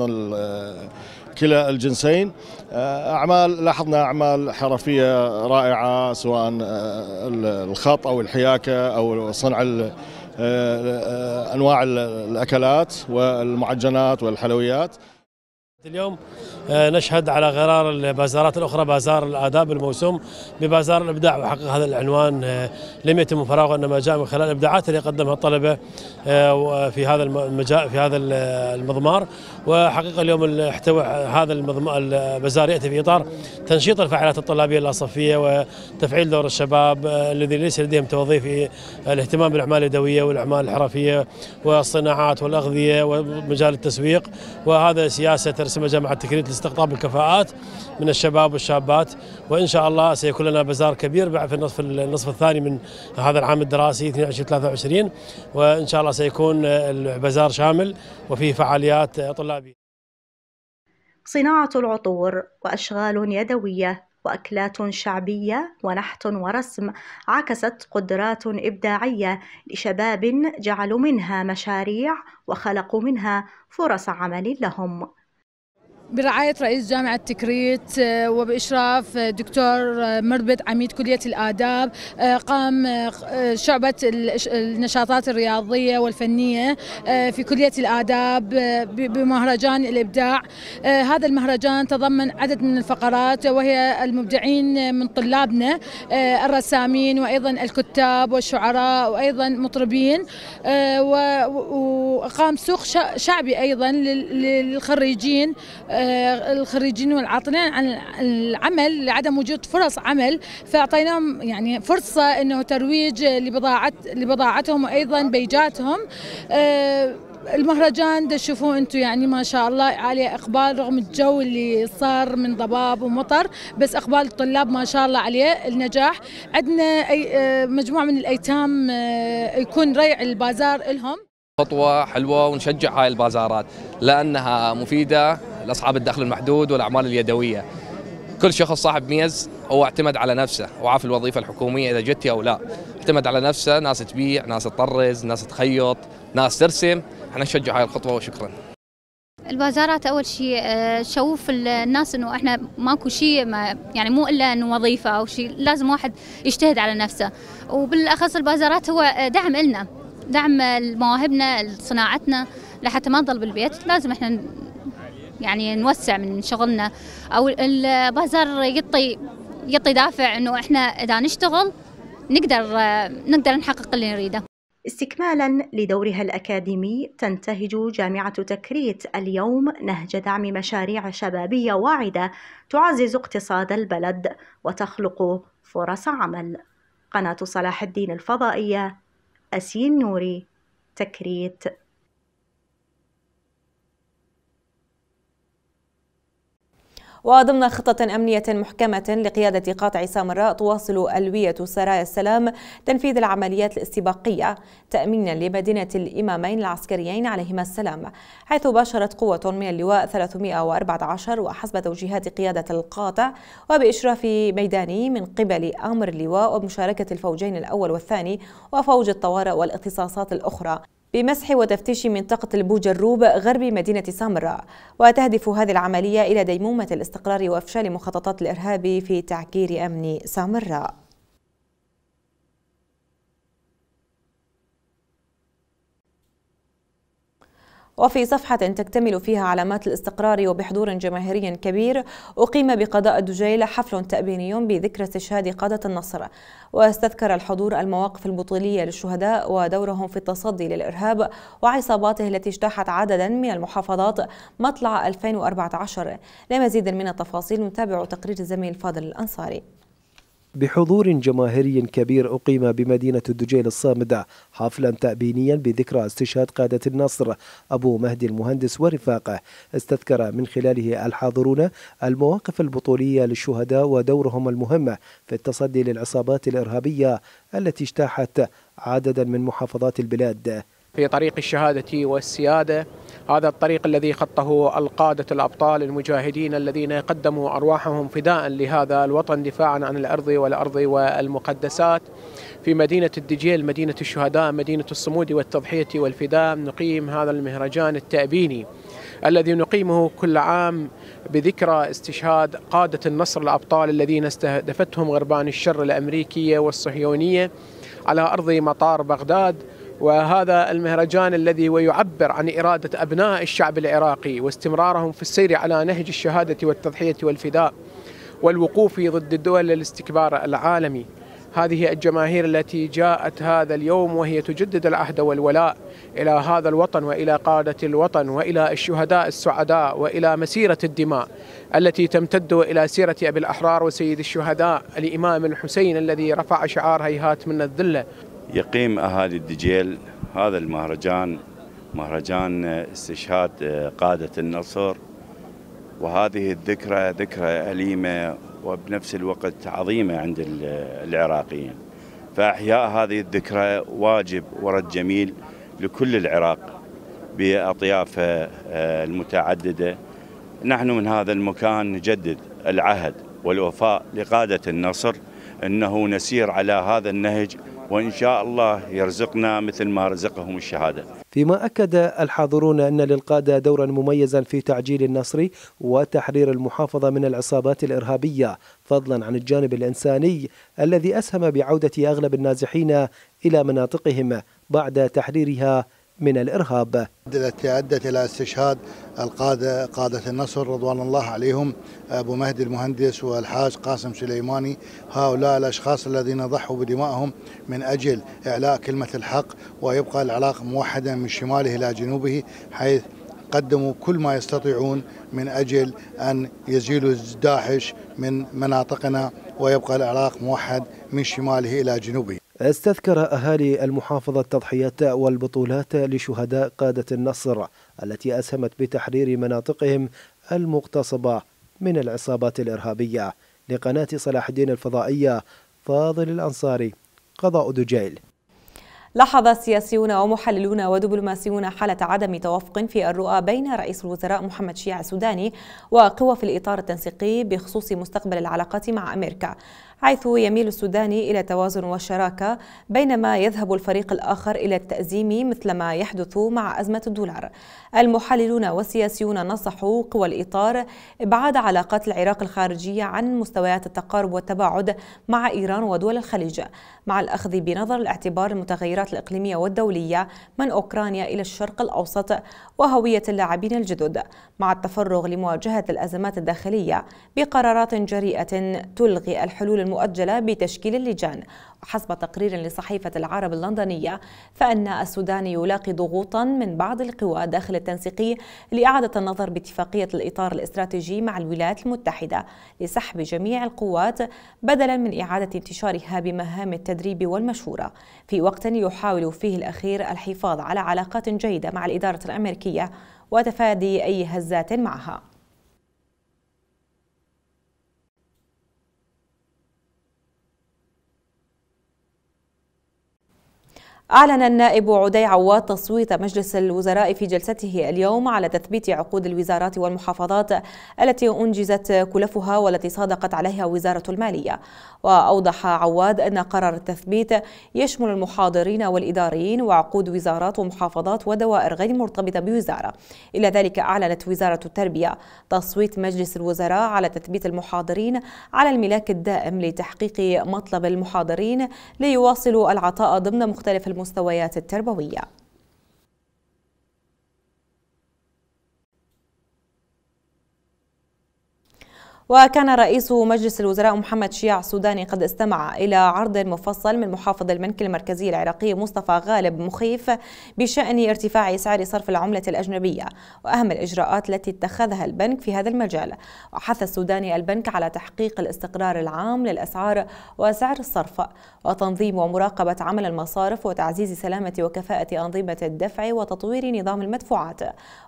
J: كلا الجنسين آه، اعمال لاحظنا اعمال حرفيه رائعه سواء آه، الخط او الحياكه او صنع آه، انواع الاكلات والمعجنات والحلويات
K: اليوم آه، نشهد على غرار البازارات الاخرى بازار الاداب الموسوم ببازار الابداع وحقق هذا العنوان آه، لم يتم فراغ انما جاء من خلال الابداعات اللي قدمها الطلبه آه، في هذا المجال في هذا المضمار وحقيقه اليوم احتوى هذا البازار ياتي في اطار تنشيط الفعاليات الطلابيه الاصفيه وتفعيل دور الشباب الذي ليس لديهم توظيف في الاهتمام بالاعمال اليدويه والاعمال الحرفيه والصناعات والاغذيه ومجال التسويق وهذا سياسه اسمها جامعة تكريت لاستقطاب الكفاءات من الشباب والشابات وإن شاء الله سيكون لنا بازار كبير في النصف النصف الثاني من هذا العام الدراسي 22 23 وإن شاء الله سيكون البزار شامل وفيه فعاليات طلابية
L: صناعة العطور وأشغال يدوية واكلات شعبيه ونحت ورسم عكست قدرات ابداعيه لشباب جعلوا منها مشاريع وخلقوا منها فرص عمل لهم
O: برعاية رئيس جامعة تكريت آه، وبإشراف آه، دكتور آه، مربط عميد كلية الآداب قام شعبة النشاطات الرياضية والفنية في كلية الآداب بمهرجان الإبداع هذا المهرجان تضمن عدد من الفقرات وهي المبدعين من طلابنا الرسامين وأيضا الكتاب والشعراء وأيضا مطربين وقام سوق شعبي أيضا للخريجين آه، الخريجين والعاطلين عن العمل لعدم وجود فرص عمل فاعطيناهم يعني فرصه انه ترويج لبضاعت لبضاعتهم وايضا بيجاتهم آه، المهرجان تشوفوه انتم يعني ما شاء الله عليه اقبال رغم الجو اللي صار من ضباب ومطر بس اقبال الطلاب ما شاء الله عليه النجاح عندنا آه، مجموعه من الايتام يكون ريع البازار لهم
L: خطوه حلوه ونشجع هاي البازارات لانها مفيده لاصحاب الدخل المحدود والاعمال اليدويه كل شخص صاحب ميز هو اعتمد على نفسه وعاف الوظيفه الحكوميه اذا جت او لا اعتمد على نفسه ناس تبيع ناس تطرز ناس تخيط ناس ترسم احنا نشجع هاي الخطوه وشكرا البازارات اول شيء تشوف آه، الناس انه احنا ماكو شيء ما يعني مو الا انه وظيفه او شيء لازم واحد يجتهد على نفسه وبالاخص البازارات هو دعم لنا دعم مواهبنا صناعتنا لحتى ما نضل بالبيت لازم احنا يعني نوسع من شغلنا او البازار يعطي يعطي دافع انه احنا اذا نشتغل نقدر نقدر نحقق اللي نريده استكمالا لدورها الأكاديمي تنتهج جامعة تكريت اليوم نهج دعم مشاريع شبابية واعدة تعزز اقتصاد البلد وتخلق فرص عمل قناة صلاح الدين الفضائية أسين نوري تكريت
A: وضمن خطة أمنية محكمة لقيادة قاطع سامراء تواصل ألوية سرايا السلام تنفيذ العمليات الاستباقية تأمينا لمدينة الإمامين العسكريين عليهما السلام حيث باشرت قوة من اللواء 314 وحسب توجيهات قيادة القاطع وبإشراف ميداني من قبل أمر اللواء وبمشاركة الفوجين الأول والثاني وفوج الطوارئ والاختصاصات الأخرى بمسح وتفتيش منطقة البو الروب غرب مدينة سامراء وتهدف هذه العملية إلى ديمومة الاستقرار وإفشال مخططات الإرهاب في تعكير أمن سامراء وفي صفحة تكتمل فيها علامات الاستقرار وبحضور جماهيري كبير أقيم بقضاء الدجيل حفل تأبيني بذكرى استشهاد قادة النصر واستذكر الحضور المواقف البطولية للشهداء ودورهم في التصدي للإرهاب وعصاباته التي اجتاحت عددا من المحافظات مطلع 2014 لمزيد من التفاصيل نتابع تقرير الزميل فاضل الأنصاري
P: بحضور جماهيري كبير أقيم بمدينة الدجيل الصامدة حفلا تأبينيا بذكرى استشهاد قادة النصر أبو مهدي المهندس ورفاقه استذكر من خلاله الحاضرون المواقف البطولية للشهداء ودورهم المهم في التصدي للعصابات الإرهابية التي اجتاحت عددا من محافظات البلاد
I: في طريق الشهادة والسيادة هذا الطريق الذي خطه القادة الأبطال المجاهدين الذين قدموا أرواحهم فداء لهذا الوطن دفاعا عن الأرض والأرض والمقدسات في مدينة الدجيل مدينة الشهداء مدينة الصمود والتضحية والفداء نقيم هذا المهرجان التأبيني الذي نقيمه كل عام بذكرى استشهاد قادة النصر الأبطال الذين استهدفتهم غربان الشر الأمريكية والصهيونية على أرض مطار بغداد وهذا المهرجان الذي ويعبر عن إرادة أبناء الشعب العراقي واستمرارهم في السير على نهج الشهادة والتضحية والفداء والوقوف ضد الدول للاستكبار العالمي هذه الجماهير التي جاءت هذا اليوم وهي تجدد العهد والولاء الى هذا الوطن والى قاده الوطن والى الشهداء السعداء والى مسيره الدماء التي تمتد الى سيره ابي الاحرار وسيد الشهداء الامام الحسين الذي رفع شعار هيهات من الذله
B: يقيم أهالي الدجيل هذا المهرجان مهرجان استشهاد آه، قادة النصر وهذه الذكرى ذكرى أليمة وبنفس الوقت عظيمة عند العراقيين فإحياء هذه الذكرى واجب ورد جميل لكل العراق بأطيافه آه، المتعددة نحن من هذا المكان نجدد العهد والوفاء لقادة النصر أنه نسير على هذا النهج وإن شاء الله يرزقنا مثل ما رزقهم الشهادة
P: فيما أكد الحاضرون أن للقادة دورا مميزا في تعجيل النصر وتحرير المحافظة من العصابات الإرهابية فضلا عن الجانب الإنساني الذي أسهم بعودة أغلب النازحين إلى مناطقهم بعد تحريرها من
J: الإرهاب أدت إلى استشهاد القادة قادة النصر رضوان الله عليهم أبو مهدي المهندس والحاج قاسم سليماني هؤلاء الأشخاص الذين ضحوا بدمائهم من أجل إعلاء كلمة الحق ويبقى العراق موحدا من شماله إلى جنوبه حيث قدموا كل ما يستطيعون من أجل أن يزيلوا داعش من مناطقنا ويبقى العراق موحد من شماله إلى جنوبه
P: استذكر أهالي المحافظة التضحيات والبطولات لشهداء قادة النصر التي أسهمت بتحرير مناطقهم المغتصبة من العصابات الإرهابية لقناة صلاح الدين الفضائية فاضل الأنصاري قضاء دجيل
A: لاحظ سياسيون ومحللون ودبلوماسيون حالة عدم توافق في الرؤى بين رئيس الوزراء محمد شيع السوداني وقوى في الإطار التنسيقي بخصوص مستقبل العلاقات مع أمريكا حيث يميل السوداني إلى توازن وشراكة بينما يذهب الفريق الآخر إلى التأزيم مثل ما يحدث مع أزمة الدولار المحللون والسياسيون نصحوا قوى الإطار إبعاد علاقات العراق الخارجية عن مستويات التقارب والتباعد مع إيران ودول الخليج مع الأخذ بنظر الاعتبار المتغيرات الإقليمية والدولية من أوكرانيا إلى الشرق الأوسط وهوية اللاعبين الجدد مع التفرغ لمواجهة الأزمات الداخلية بقرارات جريئة تلغي الحلول المؤجلة بتشكيل اللجان حسب تقرير لصحيفة العرب اللندنية فإن السودان يلاقي ضغوطا من بعض القوى داخل التنسيقي لإعادة النظر باتفاقية الإطار الاستراتيجي مع الولايات المتحدة لسحب جميع القوات بدلا من إعادة انتشارها بمهام التدريب والمشورة في وقت يحاول فيه الأخير الحفاظ على علاقات جيدة مع الإدارة الأمريكية وتفادي أي هزات معها أعلن النائب عدي عواد تصويت مجلس الوزراء في جلسته اليوم على تثبيت عقود الوزارات والمحافظات التي أنجزت كلفها والتي صادقت عليها وزارة المالية وأوضح عواد أن قرار التثبيت يشمل المحاضرين والإداريين وعقود وزارات ومحافظات ودوائر غير مرتبطة بوزارة إلى ذلك أعلنت وزارة التربية تصويت مجلس الوزراء على تثبيت المحاضرين على الملاك الدائم لتحقيق مطلب المحاضرين ليواصلوا العطاء ضمن مختلف المنظمات المستويات التربويه وكان رئيس مجلس الوزراء محمد شيع السوداني قد استمع إلى عرض مفصل من محافظ المنك المركزي العراقي مصطفى غالب مخيف بشأن ارتفاع سعر صرف العملة الأجنبية وأهم الإجراءات التي اتخذها البنك في هذا المجال وحث السوداني البنك على تحقيق الاستقرار العام للأسعار وسعر الصرف وتنظيم ومراقبة عمل المصارف وتعزيز سلامة وكفاءة أنظمة الدفع وتطوير نظام المدفوعات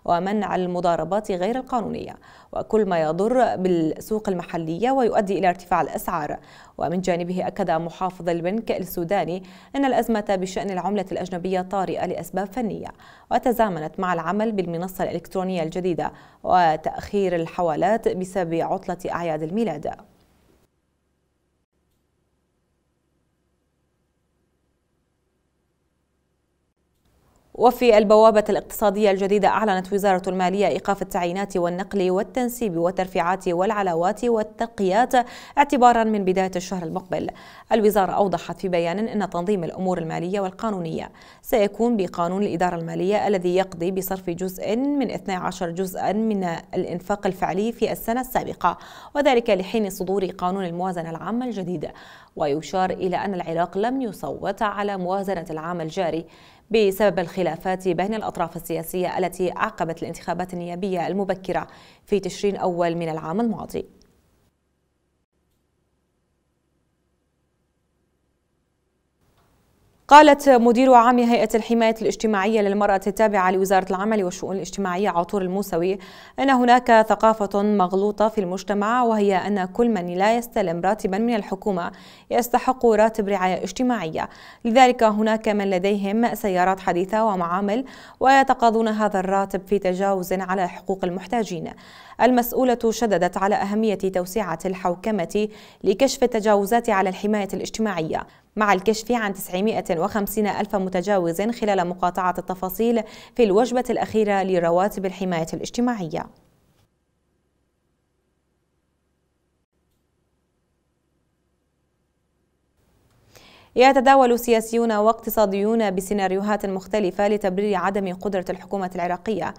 A: ومنع المضاربات غير القانونية وكل ما يضر بالسوداني السوق المحلية ويؤدي إلى ارتفاع الأسعار ومن جانبه أكد محافظ البنك السوداني أن الأزمة بشأن العملة الأجنبية طارئة لأسباب فنية وتزامنت مع العمل بالمنصة الإلكترونية الجديدة وتأخير الحوالات بسبب عطلة أعياد الميلاد وفي البوابة الاقتصادية الجديدة أعلنت وزارة المالية إيقاف التعيينات والنقل والتنسيب والترفيعات والعلاوات والتقيات اعتبارا من بداية الشهر المقبل. الوزارة أوضحت في بيان أن تنظيم الأمور المالية والقانونية سيكون بقانون الإدارة المالية الذي يقضي بصرف جزء من 12 جزءا من الإنفاق الفعلي في السنة السابقة وذلك لحين صدور قانون الموازنة العامة الجديد. ويشار إلى أن العراق لم يصوت على موازنة العام الجاري بسبب الخلافات بين الأطراف السياسية التي أعقبت الانتخابات النيابية المبكرة في تشرين أول من العام الماضي قالت مدير عام هيئة الحماية الاجتماعية للمرأة التابعة لوزارة العمل والشؤون الاجتماعية عطور الموسوي أن هناك ثقافة مغلوطة في المجتمع وهي أن كل من لا يستلم راتبا من الحكومة يستحق راتب رعاية اجتماعية لذلك هناك من لديهم سيارات حديثة ومعامل ويتقاضون هذا الراتب في تجاوز على حقوق المحتاجين المسؤولة شددت على أهمية توسعة الحوكمة لكشف التجاوزات على الحماية الاجتماعية مع الكشف عن 950 ألف متجاوز خلال مقاطعة التفاصيل في الوجبة الأخيرة لرواتب الحماية الاجتماعية يتداول سياسيون واقتصاديون بسيناريوهات مختلفة لتبرير عدم قدرة الحكومة العراقية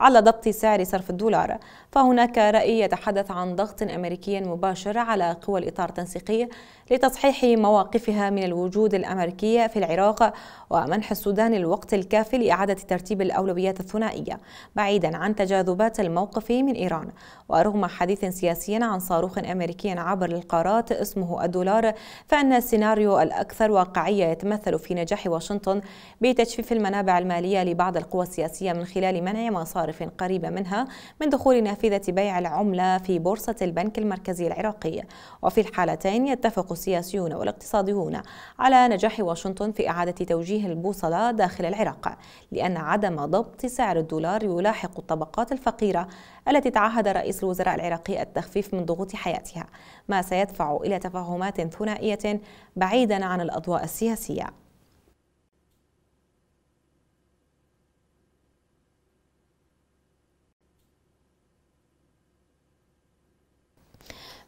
A: على ضبط سعر صرف الدولار فهناك رأي يتحدث عن ضغط أمريكي مباشر على قوى الإطار التنسيقي لتصحيح مواقفها من الوجود الأمريكي في العراق ومنح السودان الوقت الكافي لإعادة ترتيب الأولويات الثنائية بعيدا عن تجاذبات الموقف من إيران ورغم حديث سياسي عن صاروخ أمريكي عبر القارات اسمه الدولار فإن السيناريو الأكثر واقعية يتمثل في نجاح واشنطن بتجفيف المنابع المالية لبعض القوى السياسية من خلال منع مسار مصارف قريبة منها من دخول نافذة بيع العملة في بورصة البنك المركزي العراقي وفي الحالتين يتفق السياسيون والاقتصاديون على نجاح واشنطن في إعادة توجيه البوصلة داخل العراق لأن عدم ضبط سعر الدولار يلاحق الطبقات الفقيرة التي تعهد رئيس الوزراء العراقي التخفيف من ضغوط حياتها ما سيدفع إلى تفاهمات ثنائية بعيدا عن الأضواء السياسية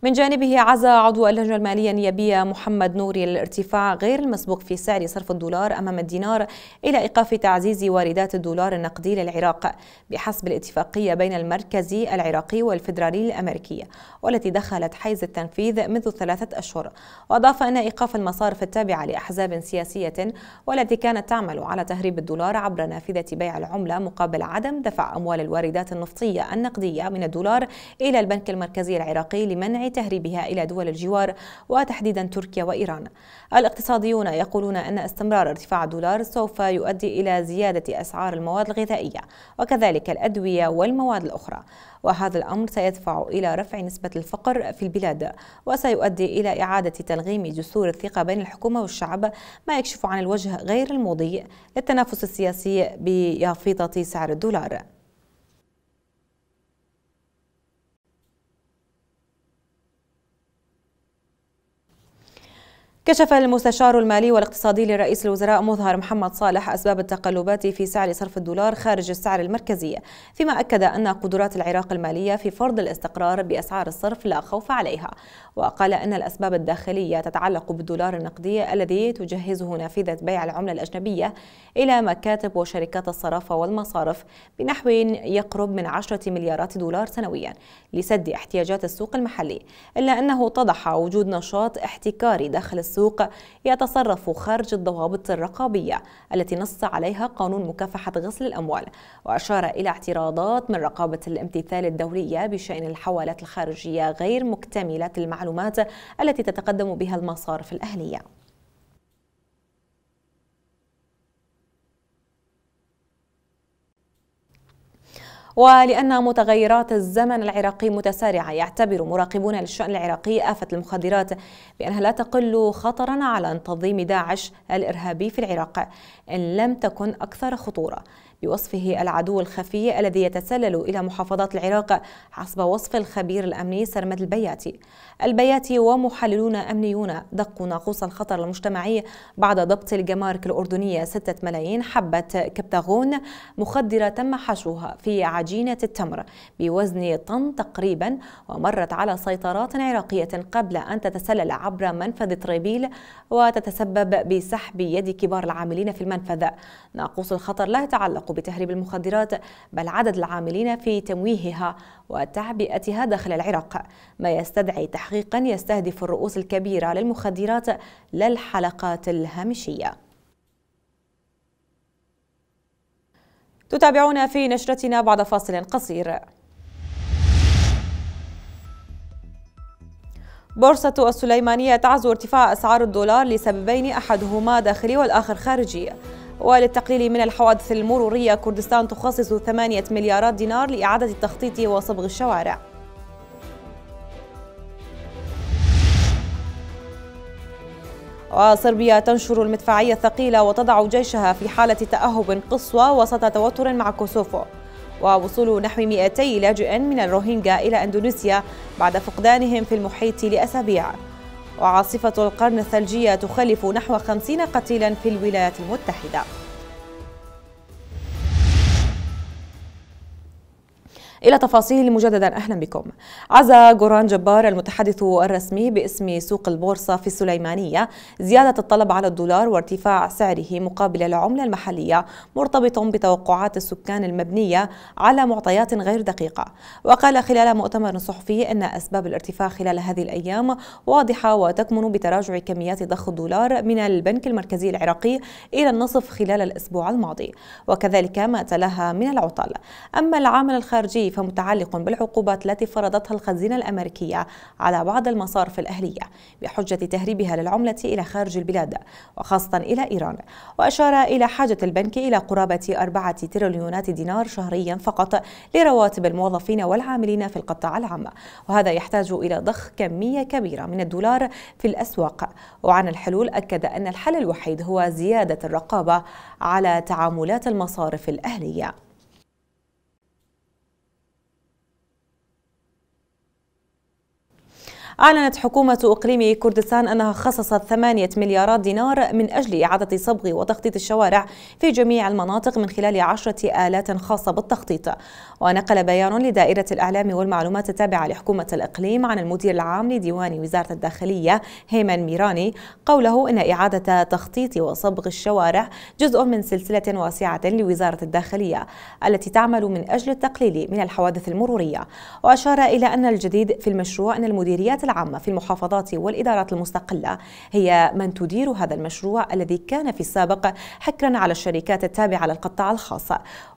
A: من جانبه عزا عضو اللجنة المالية النيابية محمد نوري الارتفاع غير المسبوق في سعر صرف الدولار أمام الدينار إلى إيقاف تعزيز واردات الدولار النقدي للعراق بحسب الاتفاقية بين المركزي العراقي والفدرالي الأمريكية والتي دخلت حيز التنفيذ منذ ثلاثة أشهر وأضاف أن إيقاف المصارف التابعة لأحزاب سياسية والتي كانت تعمل على تهريب الدولار عبر نافذة بيع العملة مقابل عدم دفع أموال الواردات النفطية النقدية من الدولار إلى البنك المركزي العراقي لمنع تهريبها إلى دول الجوار وتحديدا تركيا وإيران الاقتصاديون يقولون أن استمرار ارتفاع الدولار سوف يؤدي إلى زيادة أسعار المواد الغذائية وكذلك الأدوية والمواد الأخرى وهذا الأمر سيدفع إلى رفع نسبة الفقر في البلاد وسيؤدي إلى إعادة تلغيم جسور الثقة بين الحكومة والشعب ما يكشف عن الوجه غير المضيء للتنافس السياسي بيافطة سعر الدولار كشف المستشار المالي والاقتصادي لرئيس الوزراء مظهر محمد صالح أسباب التقلبات في سعر صرف الدولار خارج السعر المركزي فيما أكد أن قدرات العراق المالية في فرض الاستقرار بأسعار الصرف لا خوف عليها وقال أن الأسباب الداخلية تتعلق بالدولار النقدي الذي تجهزه نافذة بيع العملة الأجنبية إلى مكاتب وشركات الصرافة والمصارف بنحو يقرب من 10 مليارات دولار سنويا لسد احتياجات السوق المحلي إلا أنه اتضح وجود نشاط احتكاري داخل السوق يتصرف خارج الضوابط الرقابية التي نص عليها قانون مكافحة غسل الأموال وأشار إلى اعتراضات من رقابة الامتثال الدولية بشأن الحوالات الخارجية غير مكتملة المعلومات التي تتقدم بها المصارف الأهلية ولأن متغيرات الزمن العراقي متسارعة يعتبر مراقبون للشأن العراقي آفة المخدرات بأنها لا تقل خطرا على تنظيم داعش الإرهابي في العراق إن لم تكن أكثر خطورة بوصفه العدو الخفي الذي يتسلل إلى محافظات العراق حسب وصف الخبير الأمني سرمد البياتي البياتي ومحللون أمنيون دقوا ناقوس الخطر المجتمعي بعد ضبط الجمارك الأردنية 6 ملايين حبة كبتاغون مخدرة تم حشوها في عجينة التمر بوزن طن تقريبا ومرت على سيطرات عراقية قبل أن تتسلل عبر منفذ طريبيل وتتسبب بسحب يد كبار العاملين في المنفذ ناقوس الخطر لا يتعلق بتهريب المخدرات بل عدد العاملين في تمويهها وتعبئتها داخل العراق ما يستدعي تحقيقا يستهدف الرؤوس الكبيرة للمخدرات لا الحلقات الهامشية تتابعونا في نشرتنا بعد فاصل قصير بورصة السليمانية تعزو ارتفاع أسعار الدولار لسببين أحدهما داخلي والآخر خارجي وللتقليل من الحوادث المرورية كردستان تخصص 8 مليارات دينار لإعادة التخطيط وصبغ الشوارع وصربيا تنشر المدفعية الثقيلة وتضع جيشها في حالة تأهب قصوى وسط توتر مع كوسوفو ووصول نحو 200 لاجئ من الروهينجا إلى أندونيسيا بعد فقدانهم في المحيط لأسابيع وعاصفة القرن الثلجية تخلف نحو 50 قتيلا في الولايات المتحدة إلى تفاصيل مجددا أهلا بكم عزا جوران جبار المتحدث الرسمي باسم سوق البورصة في السليمانية زيادة الطلب على الدولار وارتفاع سعره مقابل العملة المحلية مرتبط بتوقعات السكان المبنية على معطيات غير دقيقة وقال خلال مؤتمر صحفي أن أسباب الارتفاع خلال هذه الأيام واضحة وتكمن بتراجع كميات ضخ الدولار من البنك المركزي العراقي إلى النصف خلال الأسبوع الماضي وكذلك ما تلاها من العطل أما العامل الخارجي التكليف متعلق بالعقوبات التي فرضتها الخزينة الأمريكية على بعض المصارف الأهلية بحجة تهريبها للعملة إلى خارج البلاد وخاصة إلى إيران وأشار إلى حاجة البنك إلى قرابة أربعة تريليونات دينار شهريا فقط لرواتب الموظفين والعاملين في القطاع العام وهذا يحتاج إلى ضخ كمية كبيرة من الدولار في الأسواق وعن الحلول أكد أن الحل الوحيد هو زيادة الرقابة على تعاملات المصارف الأهلية أعلنت حكومة إقليم كردستان أنها خصصت 8 مليارات دينار من أجل إعادة صبغ وتخطيط الشوارع في جميع المناطق من خلال عشرة آلات خاصة بالتخطيط ونقل بيان لدائرة الإعلام والمعلومات التابعة لحكومة الإقليم عن المدير العام لديوان وزارة الداخلية هيمن ميراني قوله إن إعادة تخطيط وصبغ الشوارع جزء من سلسلة واسعة لوزارة الداخلية التي تعمل من أجل التقليل من الحوادث المرورية وأشار إلى أن الجديد في المشروع أن المديريات الإدارات العامة في المحافظات والإدارات المستقلة هي من تدير هذا المشروع الذي كان في السابق حكرا على الشركات التابعة للقطاع الخاص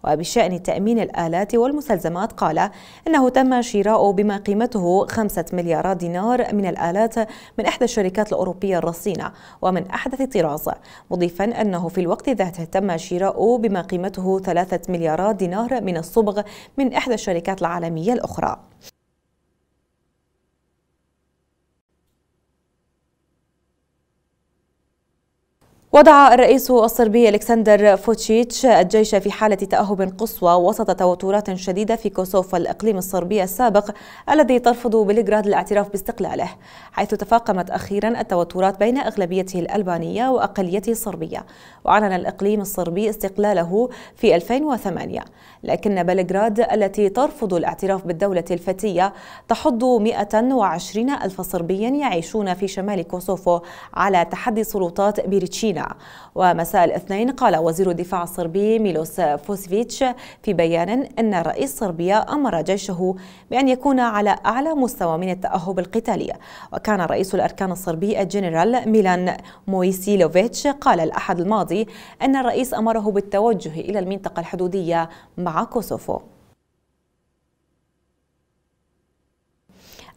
A: وبشأن تأمين الآلات والمستلزمات قال إنه تم شراء بما قيمته خمسة مليارات دينار من الآلات من إحدى الشركات الأوروبية الرصينة ومن أحدث طراز مضيفا أنه في الوقت ذاته تم شراء بما قيمته ثلاثة مليارات دينار من الصبغ من إحدى الشركات العالمية الأخرى وضع الرئيس الصربي الكسندر فوتشيتش الجيش في حالة تأهب قصوى وسط توترات شديدة في كوسوفا الإقليم الصربي السابق الذي ترفض بلغراد الاعتراف باستقلاله حيث تفاقمت أخيرا التوترات بين أغلبيته الألبانية وأقليته الصربية وأعلن الإقليم الصربي استقلاله في 2008 لكن بلغراد التي ترفض الاعتراف بالدولة الفتية تحض 120 ألف صربي يعيشون في شمال كوسوفو على تحدي سلطات بريتشينا ومساء الاثنين قال وزير الدفاع الصربي ميلوس فوسفيتش في بيان أن رئيس صربيا أمر جيشه بأن يكون على أعلى مستوى من التأهب القتالي وكان رئيس الأركان الصربي الجنرال ميلان مويسيلوفيتش قال الأحد الماضي أن الرئيس أمره بالتوجه إلى المنطقة الحدودية مع كوسوفو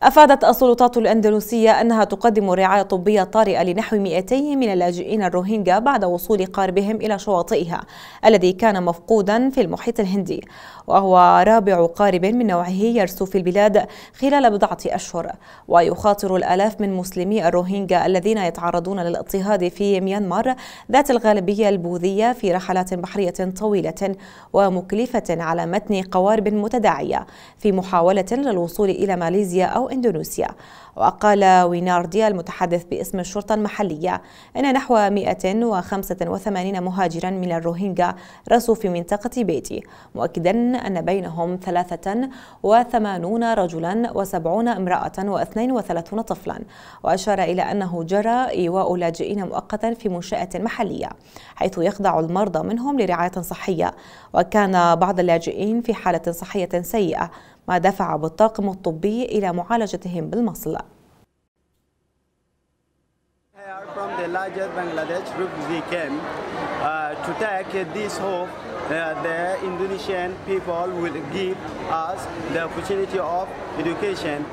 A: أفادت السلطات الأندلسية أنها تقدم رعاية طبية طارئة لنحو 200 من اللاجئين الروهينجا بعد وصول قاربهم إلى شواطئها الذي كان مفقودا في المحيط الهندي وهو رابع قارب من نوعه يرسو في البلاد خلال بضعة أشهر ويخاطر الآلاف من مسلمي الروهينجا الذين يتعرضون للاضطهاد في ميانمار ذات الغالبية البوذية في رحلات بحرية طويلة ومكلفة على متن قوارب متداعية في محاولة للوصول إلى ماليزيا أو إندونيسيا وقال ويناردي المتحدث باسم الشرطة المحلية أن نحو 185 مهاجرا من الروهينجا رسوا في منطقة بيتي مؤكدا أن بينهم 83 رجلا و70 امرأة و32 طفلا وأشار إلى أنه جرى إيواء لاجئين مؤقتا في منشأة محلية حيث يخضع المرضى منهم لرعاية صحية وكان بعض اللاجئين في حالة صحية سيئة ما دفع بالطاقم الطبي إلى معالجتهم بالمصل
B: to take this hope uh, the Indonesian people will give us the opportunity of education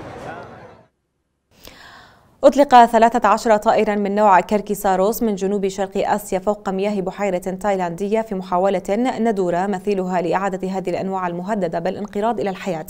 A: أطلق 13 طائرا من نوع كركيساروس من جنوب شرق آسيا فوق مياه بحيرة تايلاندية في محاولة ندورة مثيلها لإعادة هذه الأنواع المهددة بالانقراض إلى الحياة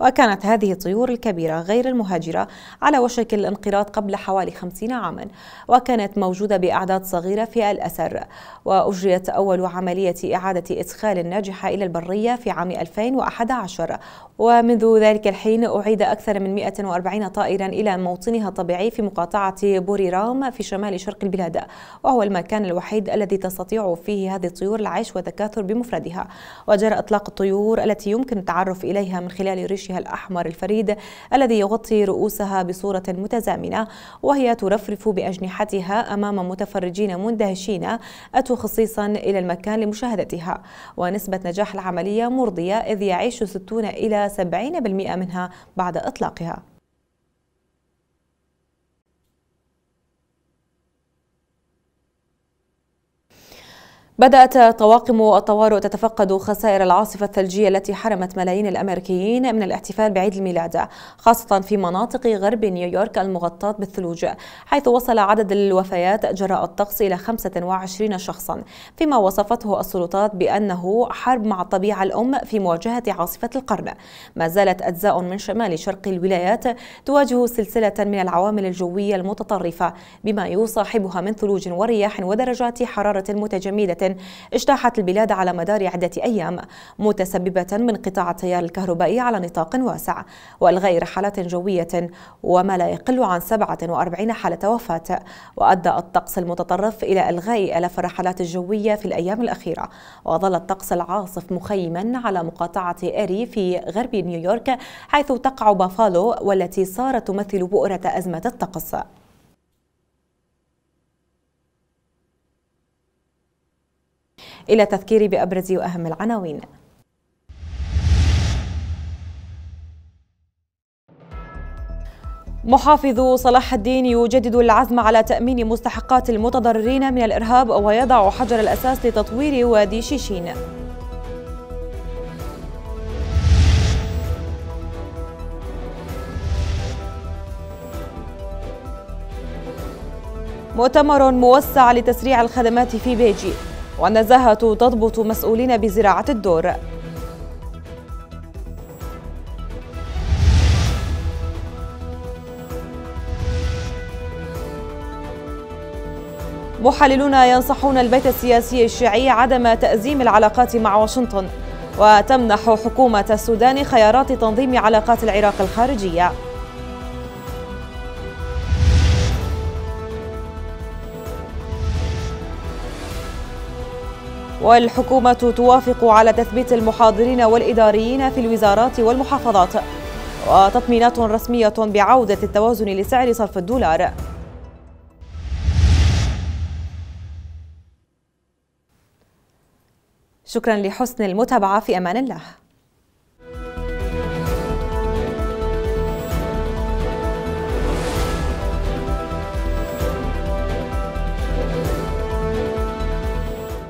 A: وكانت هذه الطيور الكبيرة غير المهاجرة على وشك الانقراض قبل حوالي 50 عاما وكانت موجودة بأعداد صغيرة في الأسر وأجريت أول عملية إعادة إدخال ناجحة إلى البرية في عام 2011 ومنذ ذلك الحين أعيد أكثر من 140 طائرا إلى موطنها الطبيعي في مقاطعة بوريرام في شمال شرق البلاد وهو المكان الوحيد الذي تستطيع فيه هذه الطيور العيش والتكاثر بمفردها وجرى إطلاق الطيور التي يمكن التعرف إليها من خلال ريشها الأحمر الفريد الذي يغطي رؤوسها بصورة متزامنة وهي ترفرف بأجنحتها أمام متفرجين مندهشين أتوا خصيصا إلى المكان لمشاهدتها ونسبة نجاح العملية مرضية إذ يعيش 60 إلى 70% منها بعد إطلاقها بدأت طواقم الطوارئ تتفقد خسائر العاصفة الثلجية التي حرمت ملايين الأمريكيين من الاحتفال بعيد الميلاد خاصة في مناطق غرب نيويورك المغطاة بالثلوج حيث وصل عدد الوفيات جراء الطقس إلى 25 شخصا فيما وصفته السلطات بأنه حرب مع الطبيعة الأم في مواجهة عاصفة القرن ما زالت أجزاء من شمال شرق الولايات تواجه سلسلة من العوامل الجوية المتطرفة بما يصاحبها من ثلوج ورياح ودرجات حرارة متجمدة اجتاحت البلاد على مدار عدة أيام متسببة من قطاع التيار الكهربائي على نطاق واسع وإلغاء رحلات جوية وما لا يقل عن 47 حالة وفاة وأدى الطقس المتطرف إلى إلغاء ألاف الرحلات الجوية في الأيام الأخيرة وظل الطقس العاصف مخيما على مقاطعة إيري في غرب نيويورك حيث تقع بافالو والتي صارت تمثل بؤرة أزمة الطقس إلى تذكيري بأبرز وأهم العناوين محافظ صلاح الدين يجدد العزم على تأمين مستحقات المتضررين من الإرهاب ويضع حجر الأساس لتطوير وادي شيشين مؤتمر موسع لتسريع الخدمات في بيجي والنزاهة تضبط مسؤولين بزراعة الدور محللون ينصحون البيت السياسي الشيعي عدم تأزيم العلاقات مع واشنطن وتمنح حكومة السودان خيارات تنظيم علاقات العراق الخارجية والحكومة توافق على تثبيت المحاضرين والإداريين في الوزارات والمحافظات وتطمينات رسمية بعودة التوازن لسعر صرف الدولار شكرا لحسن المتابعة في أمان الله